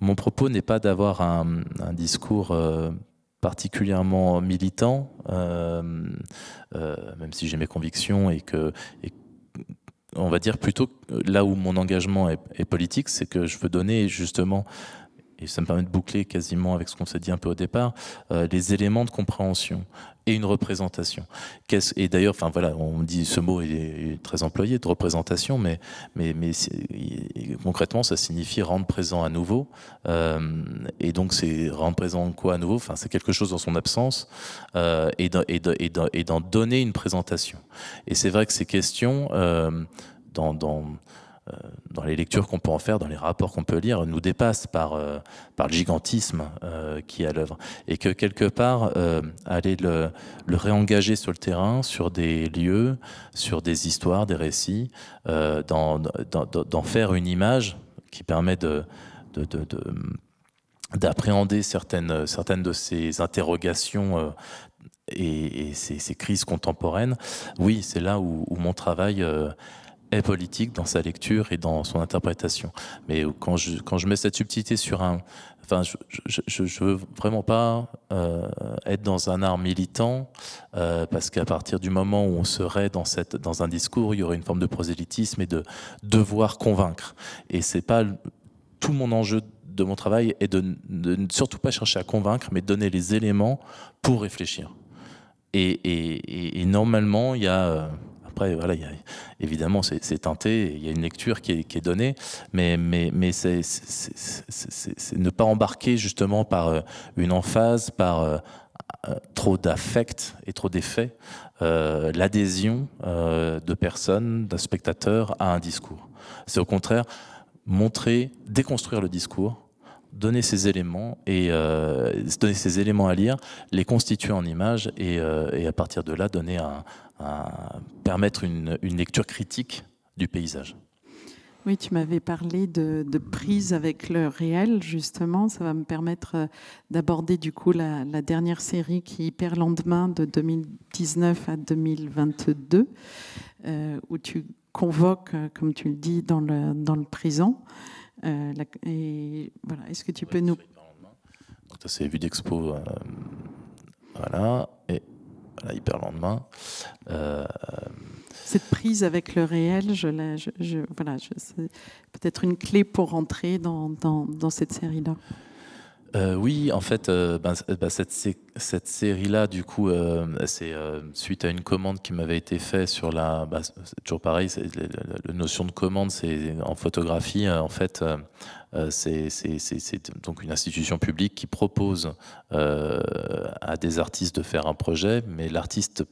mon propos n'est pas d'avoir un, un, discours particulièrement militant, même si j'ai mes convictions et que on va dire plutôt là où mon engagement est, est politique, c'est que je veux donner justement et ça me permet de boucler quasiment avec ce qu'on s'est dit un peu au départ, euh, les éléments de compréhension et une représentation. Et d'ailleurs, enfin voilà, on dit ce mot est très employé de représentation, mais mais mais concrètement, ça signifie rendre présent à nouveau. Euh, et donc c'est rendre présent quoi à nouveau Enfin, c'est quelque chose dans son absence euh, et d'en donner une présentation. Et c'est vrai que ces questions dans euh, dans les lectures qu'on peut en faire, dans les rapports qu'on peut lire, nous dépasse par, euh, par le gigantisme euh, qui est à l'œuvre. Et que quelque part, aller le, réengager sur le terrain, sur des lieux, sur des histoires, des récits, d'en faire une image qui permet de, de, d'appréhender certaines, certaines de ces interrogations et, ces, crises contemporaines. Oui, c'est là où, mon travail est politique dans sa lecture et dans son interprétation. Mais quand je, quand je mets cette subtilité sur un... Enfin, je ne veux vraiment pas euh, être dans un art militant, euh, parce qu'à partir du moment où on serait dans, cette, dans un discours, il y aurait une forme de prosélytisme et de devoir convaincre. Et c'est pas tout mon enjeu de mon travail est de, ne surtout pas chercher à convaincre, mais donner les éléments pour réfléchir. Et, et, et normalement, il y a... Euh, après, voilà, évidemment, c'est teinté, il y a une lecture qui est, donnée, mais, mais, mais c'est ne pas embarquer justement par euh, une emphase, par euh, euh, trop d'affects et trop d'effets, l'adhésion de personnes, d'un spectateur à un discours. C'est au contraire montrer, déconstruire le discours donner ces éléments et euh, donner ces éléments à lire, les constituer en images et, euh, à partir de là donner permettre une, lecture critique du paysage. Oui, tu m'avais parlé de, prise avec le réel, justement. Ça va me permettre euh, d'aborder du coup la, dernière série qui perd lendemain de 2019 à 2022, où tu convoques, comme tu le dis, dans le, dans le présent. Euh, et voilà, est-ce que tu peux nous. donc Ça, c'est vue d'expo. Euh, voilà. Et voilà, hyper lendemain. Euh, cette prise avec le réel, je, la, voilà, c'est peut-être une clé pour rentrer dans, dans cette série-là. Euh, oui, en fait, euh, ben, euh, ben, cette, série-là, du coup, c'est suite à une commande qui m'avait été faite sur la. Ben, c'est toujours pareil, la notion de commande, c'est en photographie, en fait, c'est donc une institution publique qui propose à des artistes de faire un projet, mais l'artiste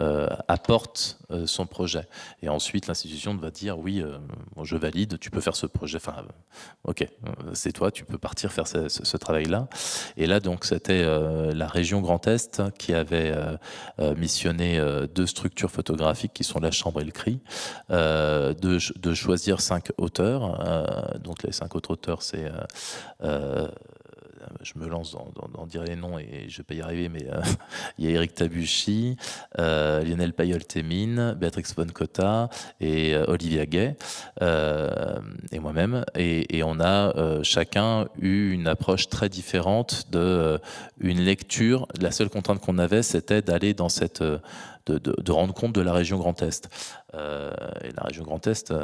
euh, apporte euh, son projet. Et ensuite, l'institution va dire oui, euh, je valide, tu peux faire ce projet. Enfin, ok, c'est toi, tu peux partir faire ce, travail-là. Et là, donc, c'était la région Grand Est qui avait missionné deux structures photographiques qui sont la Chambre et le CRI, de, de, choisir cinq auteurs. donc, les cinq autres auteurs, c'est je me lance dans, dire les noms et je ne vais pas y arriver, mais euh, il y a Eric Tabuchi, euh, Lionel Payol-Témine, Béatrix Boncotta et euh, Olivia Gay et moi-même. Et, on a chacun eu une approche très différente de une lecture. La seule contrainte qu'on avait, c'était d'aller dans cette de, de, de, rendre compte de la région Grand Est. Euh, et la région Grand Est, euh,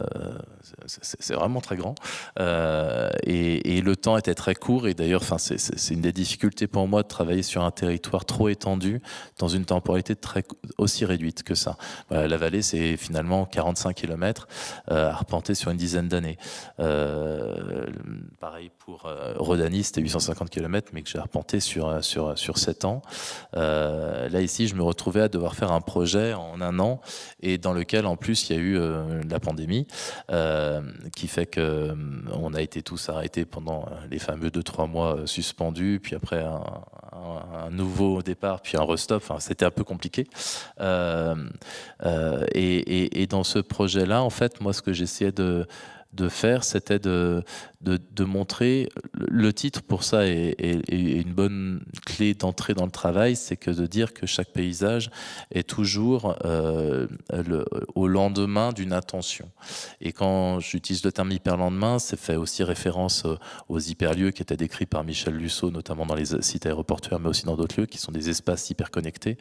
c'est vraiment très grand. Euh, et, le temps était très court. Et d'ailleurs, c'est une des difficultés pour moi de travailler sur un territoire trop étendu dans une temporalité très, aussi réduite que ça. la vallée, c'est finalement 45 km à sur une dizaine d'années. pareil pour Rodani, c'était 850 km, mais que j'ai arpenté sur, sur, sur 7 ans. là, ici, je me retrouvais à devoir faire un projet en un an et dans lequel, en en plus, il y a eu euh, la pandémie euh, qui fait que euh, on a été tous arrêtés pendant les fameux 2-3 mois suspendus, puis après un, nouveau départ, puis un restop. c'était un peu compliqué. et, dans ce projet-là, en fait, moi, ce que j'essayais de de faire, c'était de, de, montrer. Le titre pour ça est, une bonne clé d'entrée dans le travail, c'est que de dire que chaque paysage est toujours euh, le, au lendemain d'une attention. Et quand j'utilise le terme hyperlendemain, c'est fait aussi référence euh, aux hyperlieux qui étaient décrits par Michel Lusseau, notamment dans les sites aéroportuaires, mais aussi dans d'autres lieux qui sont des espaces hyper connectés.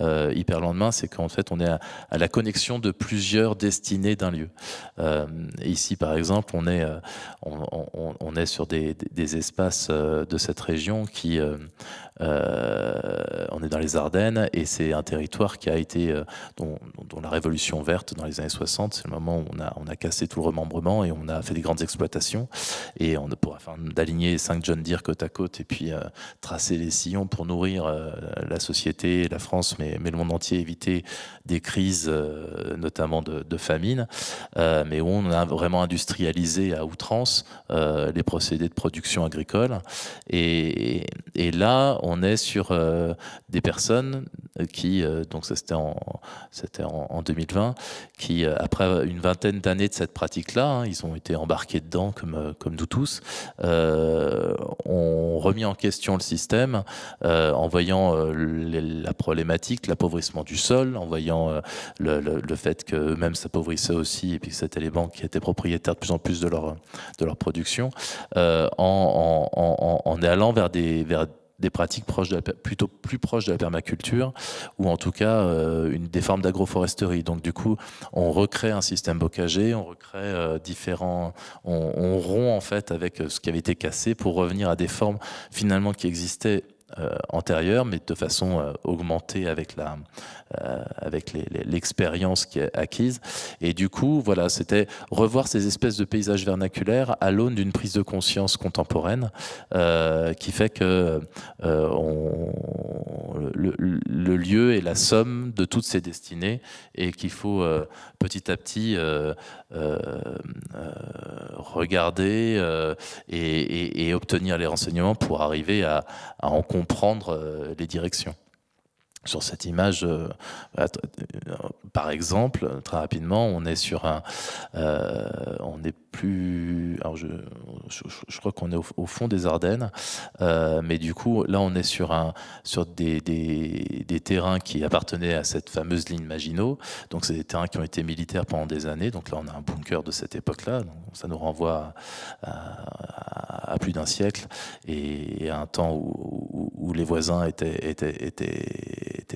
Euh, hyperlendemain, c'est qu'en fait, on est à, la connexion de plusieurs destinées d'un lieu. Euh, ici, par par exemple, on est, euh, on, est sur des, des, espaces euh, de cette région qui euh, euh, on est dans les Ardennes et c'est un territoire qui a été, euh, dont, la révolution verte dans les années 60, c'est le moment où on a, on a cassé tout le remembrement et on a fait des grandes exploitations. Et on, pour, afin d'aligner cinq John Deere côte à côte et puis euh, tracer les sillons pour nourrir la société, la France, mais, mais, le monde entier, éviter des crises, notamment de, famine, mais on a vraiment industrialisé à outrance les procédés de production agricole. Et, et là, on on est sur euh, des personnes qui, euh, donc ça c'était en, 2020, qui euh, après une vingtaine d'années de cette pratique-là, hein, ils ont été embarqués dedans comme, nous tous, ont remis en question le système en voyant la problématique, l'appauvrissement du sol, en voyant le, fait qu'eux-mêmes s'appauvrissaient aussi et puis que c'était les banques qui étaient propriétaires de plus en plus de leur, production, en, allant vers des, des pratiques proches de plutôt plus proches de la permaculture ou en tout cas euh, une, des formes d'agroforesterie. Donc du coup, on recrée un système bocager, on recrée euh, différents, on, on rompt en fait avec euh, ce qui avait été cassé pour revenir à des formes finalement qui existaient euh, mais de façon euh, augmentée avec la euh, avec l'expérience qui est acquise. Et du coup, voilà, c'était revoir ces espèces de paysages vernaculaires à l'aune d'une prise de conscience contemporaine, qui fait que le, lieu est la somme de toutes ces destinées et qu'il faut petit à petit regarder et, obtenir les renseignements pour arriver à, en comprendre prendre euh, les directions sur cette image, euh, euh, par exemple, très rapidement, on est sur un, on est plus. Alors, je, je, crois qu'on est au, fond des Ardennes, euh, mais du coup, là, on est sur, un, sur des, terrains qui appartenaient à cette fameuse ligne Maginot. Donc, c'est des terrains qui ont été militaires pendant des années. Donc, là, on a un bunker de cette époque-là. Ça nous renvoie à, plus d'un siècle et, à un temps où, les voisins étaient,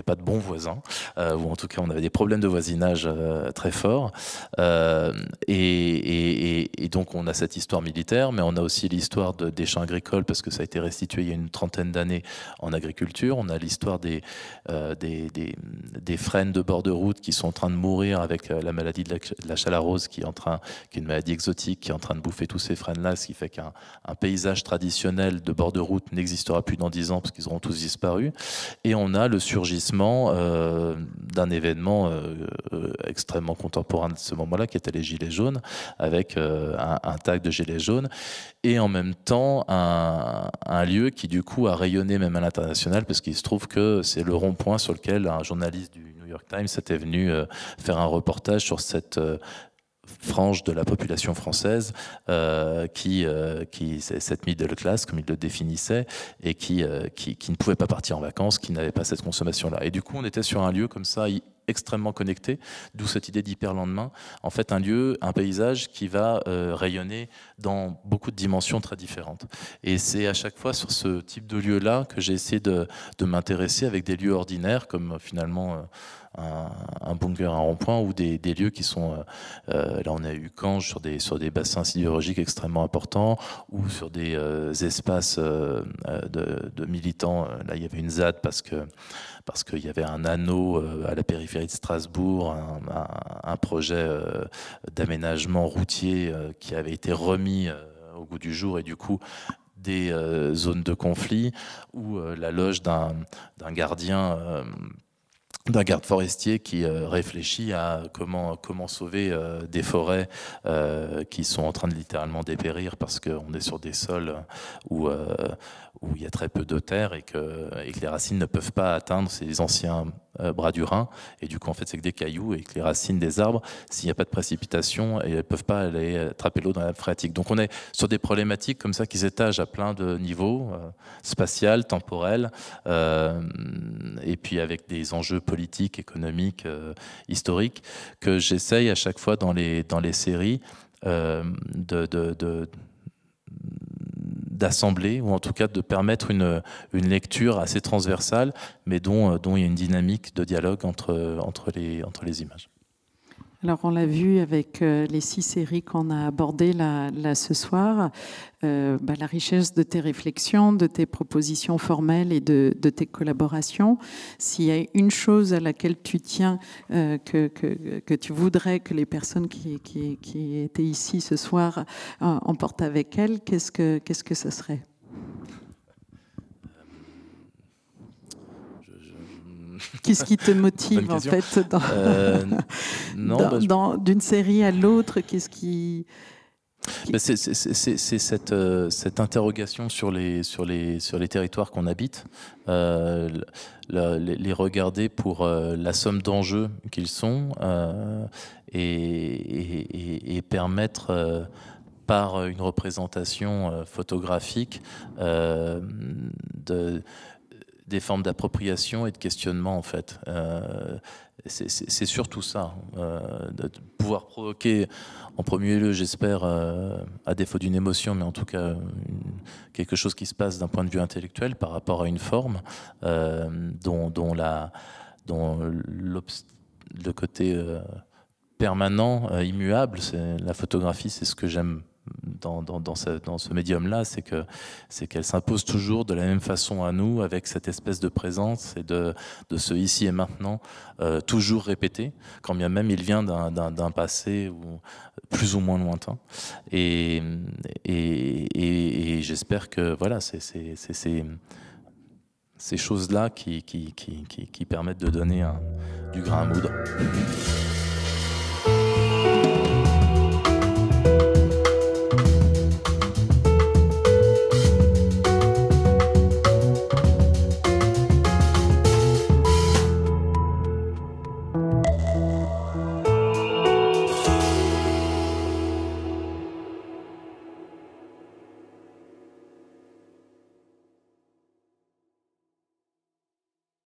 pas de bons voisins, euh, ou en tout cas, on avait des problèmes de voisinage euh, très forts. et et, donc on a cette histoire militaire, mais on a aussi l'histoire des champs agricoles, parce que ça a été restitué il y a une trentaine d'années en agriculture. On a l'histoire des, euh, des, des, des, frênes de bord de route qui sont en train de mourir avec euh, la maladie de la, de qui est, en train, qui est une maladie exotique, qui est en train de bouffer tous ces frênes-là, ce qui fait qu'un un paysage traditionnel de bord de route n'existera plus dans dix ans, parce qu'ils auront tous disparu. Et on a le surgissement euh, d'un événement euh, extrêmement contemporain de ce moment-là, qui était les Gilets jaunes, avec... Euh, un, un, tag de gilet jaune, et en même temps un, lieu qui du coup a rayonné même à l'international, parce qu'il se trouve que c'est le rond-point sur lequel un journaliste du New York Times était venu euh, faire un reportage sur cette euh, frange de la population française qui, qui cette middle class comme il le définissait et qui, qui, qui, ne pouvait pas partir en vacances, qui n'avait pas cette consommation là. Et du coup, on était sur un lieu comme ça extrêmement connectés, d'où cette idée d'Hyperlendemain. En fait, un lieu, un paysage qui va euh, rayonner dans beaucoup de dimensions très différentes. Et c'est à chaque fois sur ce type de lieu-là que j'ai essayé de, m'intéresser avec des lieux ordinaires, comme euh, finalement... Euh, un, bunker, un rond-point ou des, lieux qui sont. là, on a eu Cange sur des, sur des bassins sidérurgiques extrêmement importants ou sur des espaces de, de, militants. Là, il y avait une ZAD parce que parce qu'il y avait un anneau euh, à la périphérie de Strasbourg, un, projet euh, d'aménagement routier euh, qui avait été remis au goût du jour et du coup des zones de conflit ou la loge d'un gardien d'un garde forestier qui réfléchit à comment comment sauver des forêts qui sont en train de littéralement dépérir parce qu'on est sur des sols où où il y a très peu de terre et que, les racines ne peuvent pas atteindre ces anciens euh, bras du Rhin. Et du coup, en fait, c'est que des cailloux et que les racines des arbres, s'il n'y a pas de précipitation, elles ne peuvent pas aller euh, attraper l'eau dans la phréatique. Donc on est sur des problématiques comme ça qui s'étagent à plein de niveaux, euh, spatial, temporel, et puis avec des enjeux politiques, économiques, historiques, que j'essaye à chaque fois dans les, dans les séries de d'assembler ou en tout cas de permettre une, une lecture assez transversale, mais dont, euh, dont il y a une dynamique de dialogue entre, entre, les, entre les images. Alors on l'a vu avec euh, les six séries qu'on a abordées là, ce soir, euh, bah, la richesse de tes réflexions, de tes propositions formelles et de, tes collaborations. S'il y a une chose à laquelle tu tiens, euh, que, tu voudrais que les personnes qui, qui, étaient ici ce soir emportent avec elles, qu'est-ce que, qu'est-ce que ça serait Qu'est-ce qui te motive en fait euh, bah, dans, d'une série à l'autre Qu'est-ce qui bah, c'est, cette, euh, cette, interrogation sur les, sur les, sur les territoires qu'on habite, euh, les, regarder pour la somme d'enjeux qu'ils sont et, et, permettre par une représentation photographique de des formes d'appropriation et de questionnement en fait. Euh, c'est surtout ça, euh, de pouvoir provoquer en premier lieu, j'espère, euh, à défaut d'une émotion, mais en tout cas quelque chose qui se passe d'un point de vue intellectuel par rapport à une forme dont, la, dont le côté permanent, immuable, c'est la photographie, c'est ce que j'aime dans, dans, ce, médium-là, c'est qu'elle s'impose toujours de la même façon à nous, avec cette espèce de présence et de, ce ici et maintenant euh, toujours répété, quand bien même il vient d'un passé ou plus ou moins lointain. Et, et, j'espère que voilà, c'est ces choses-là qui qui, permettent de donner du grain à moudre.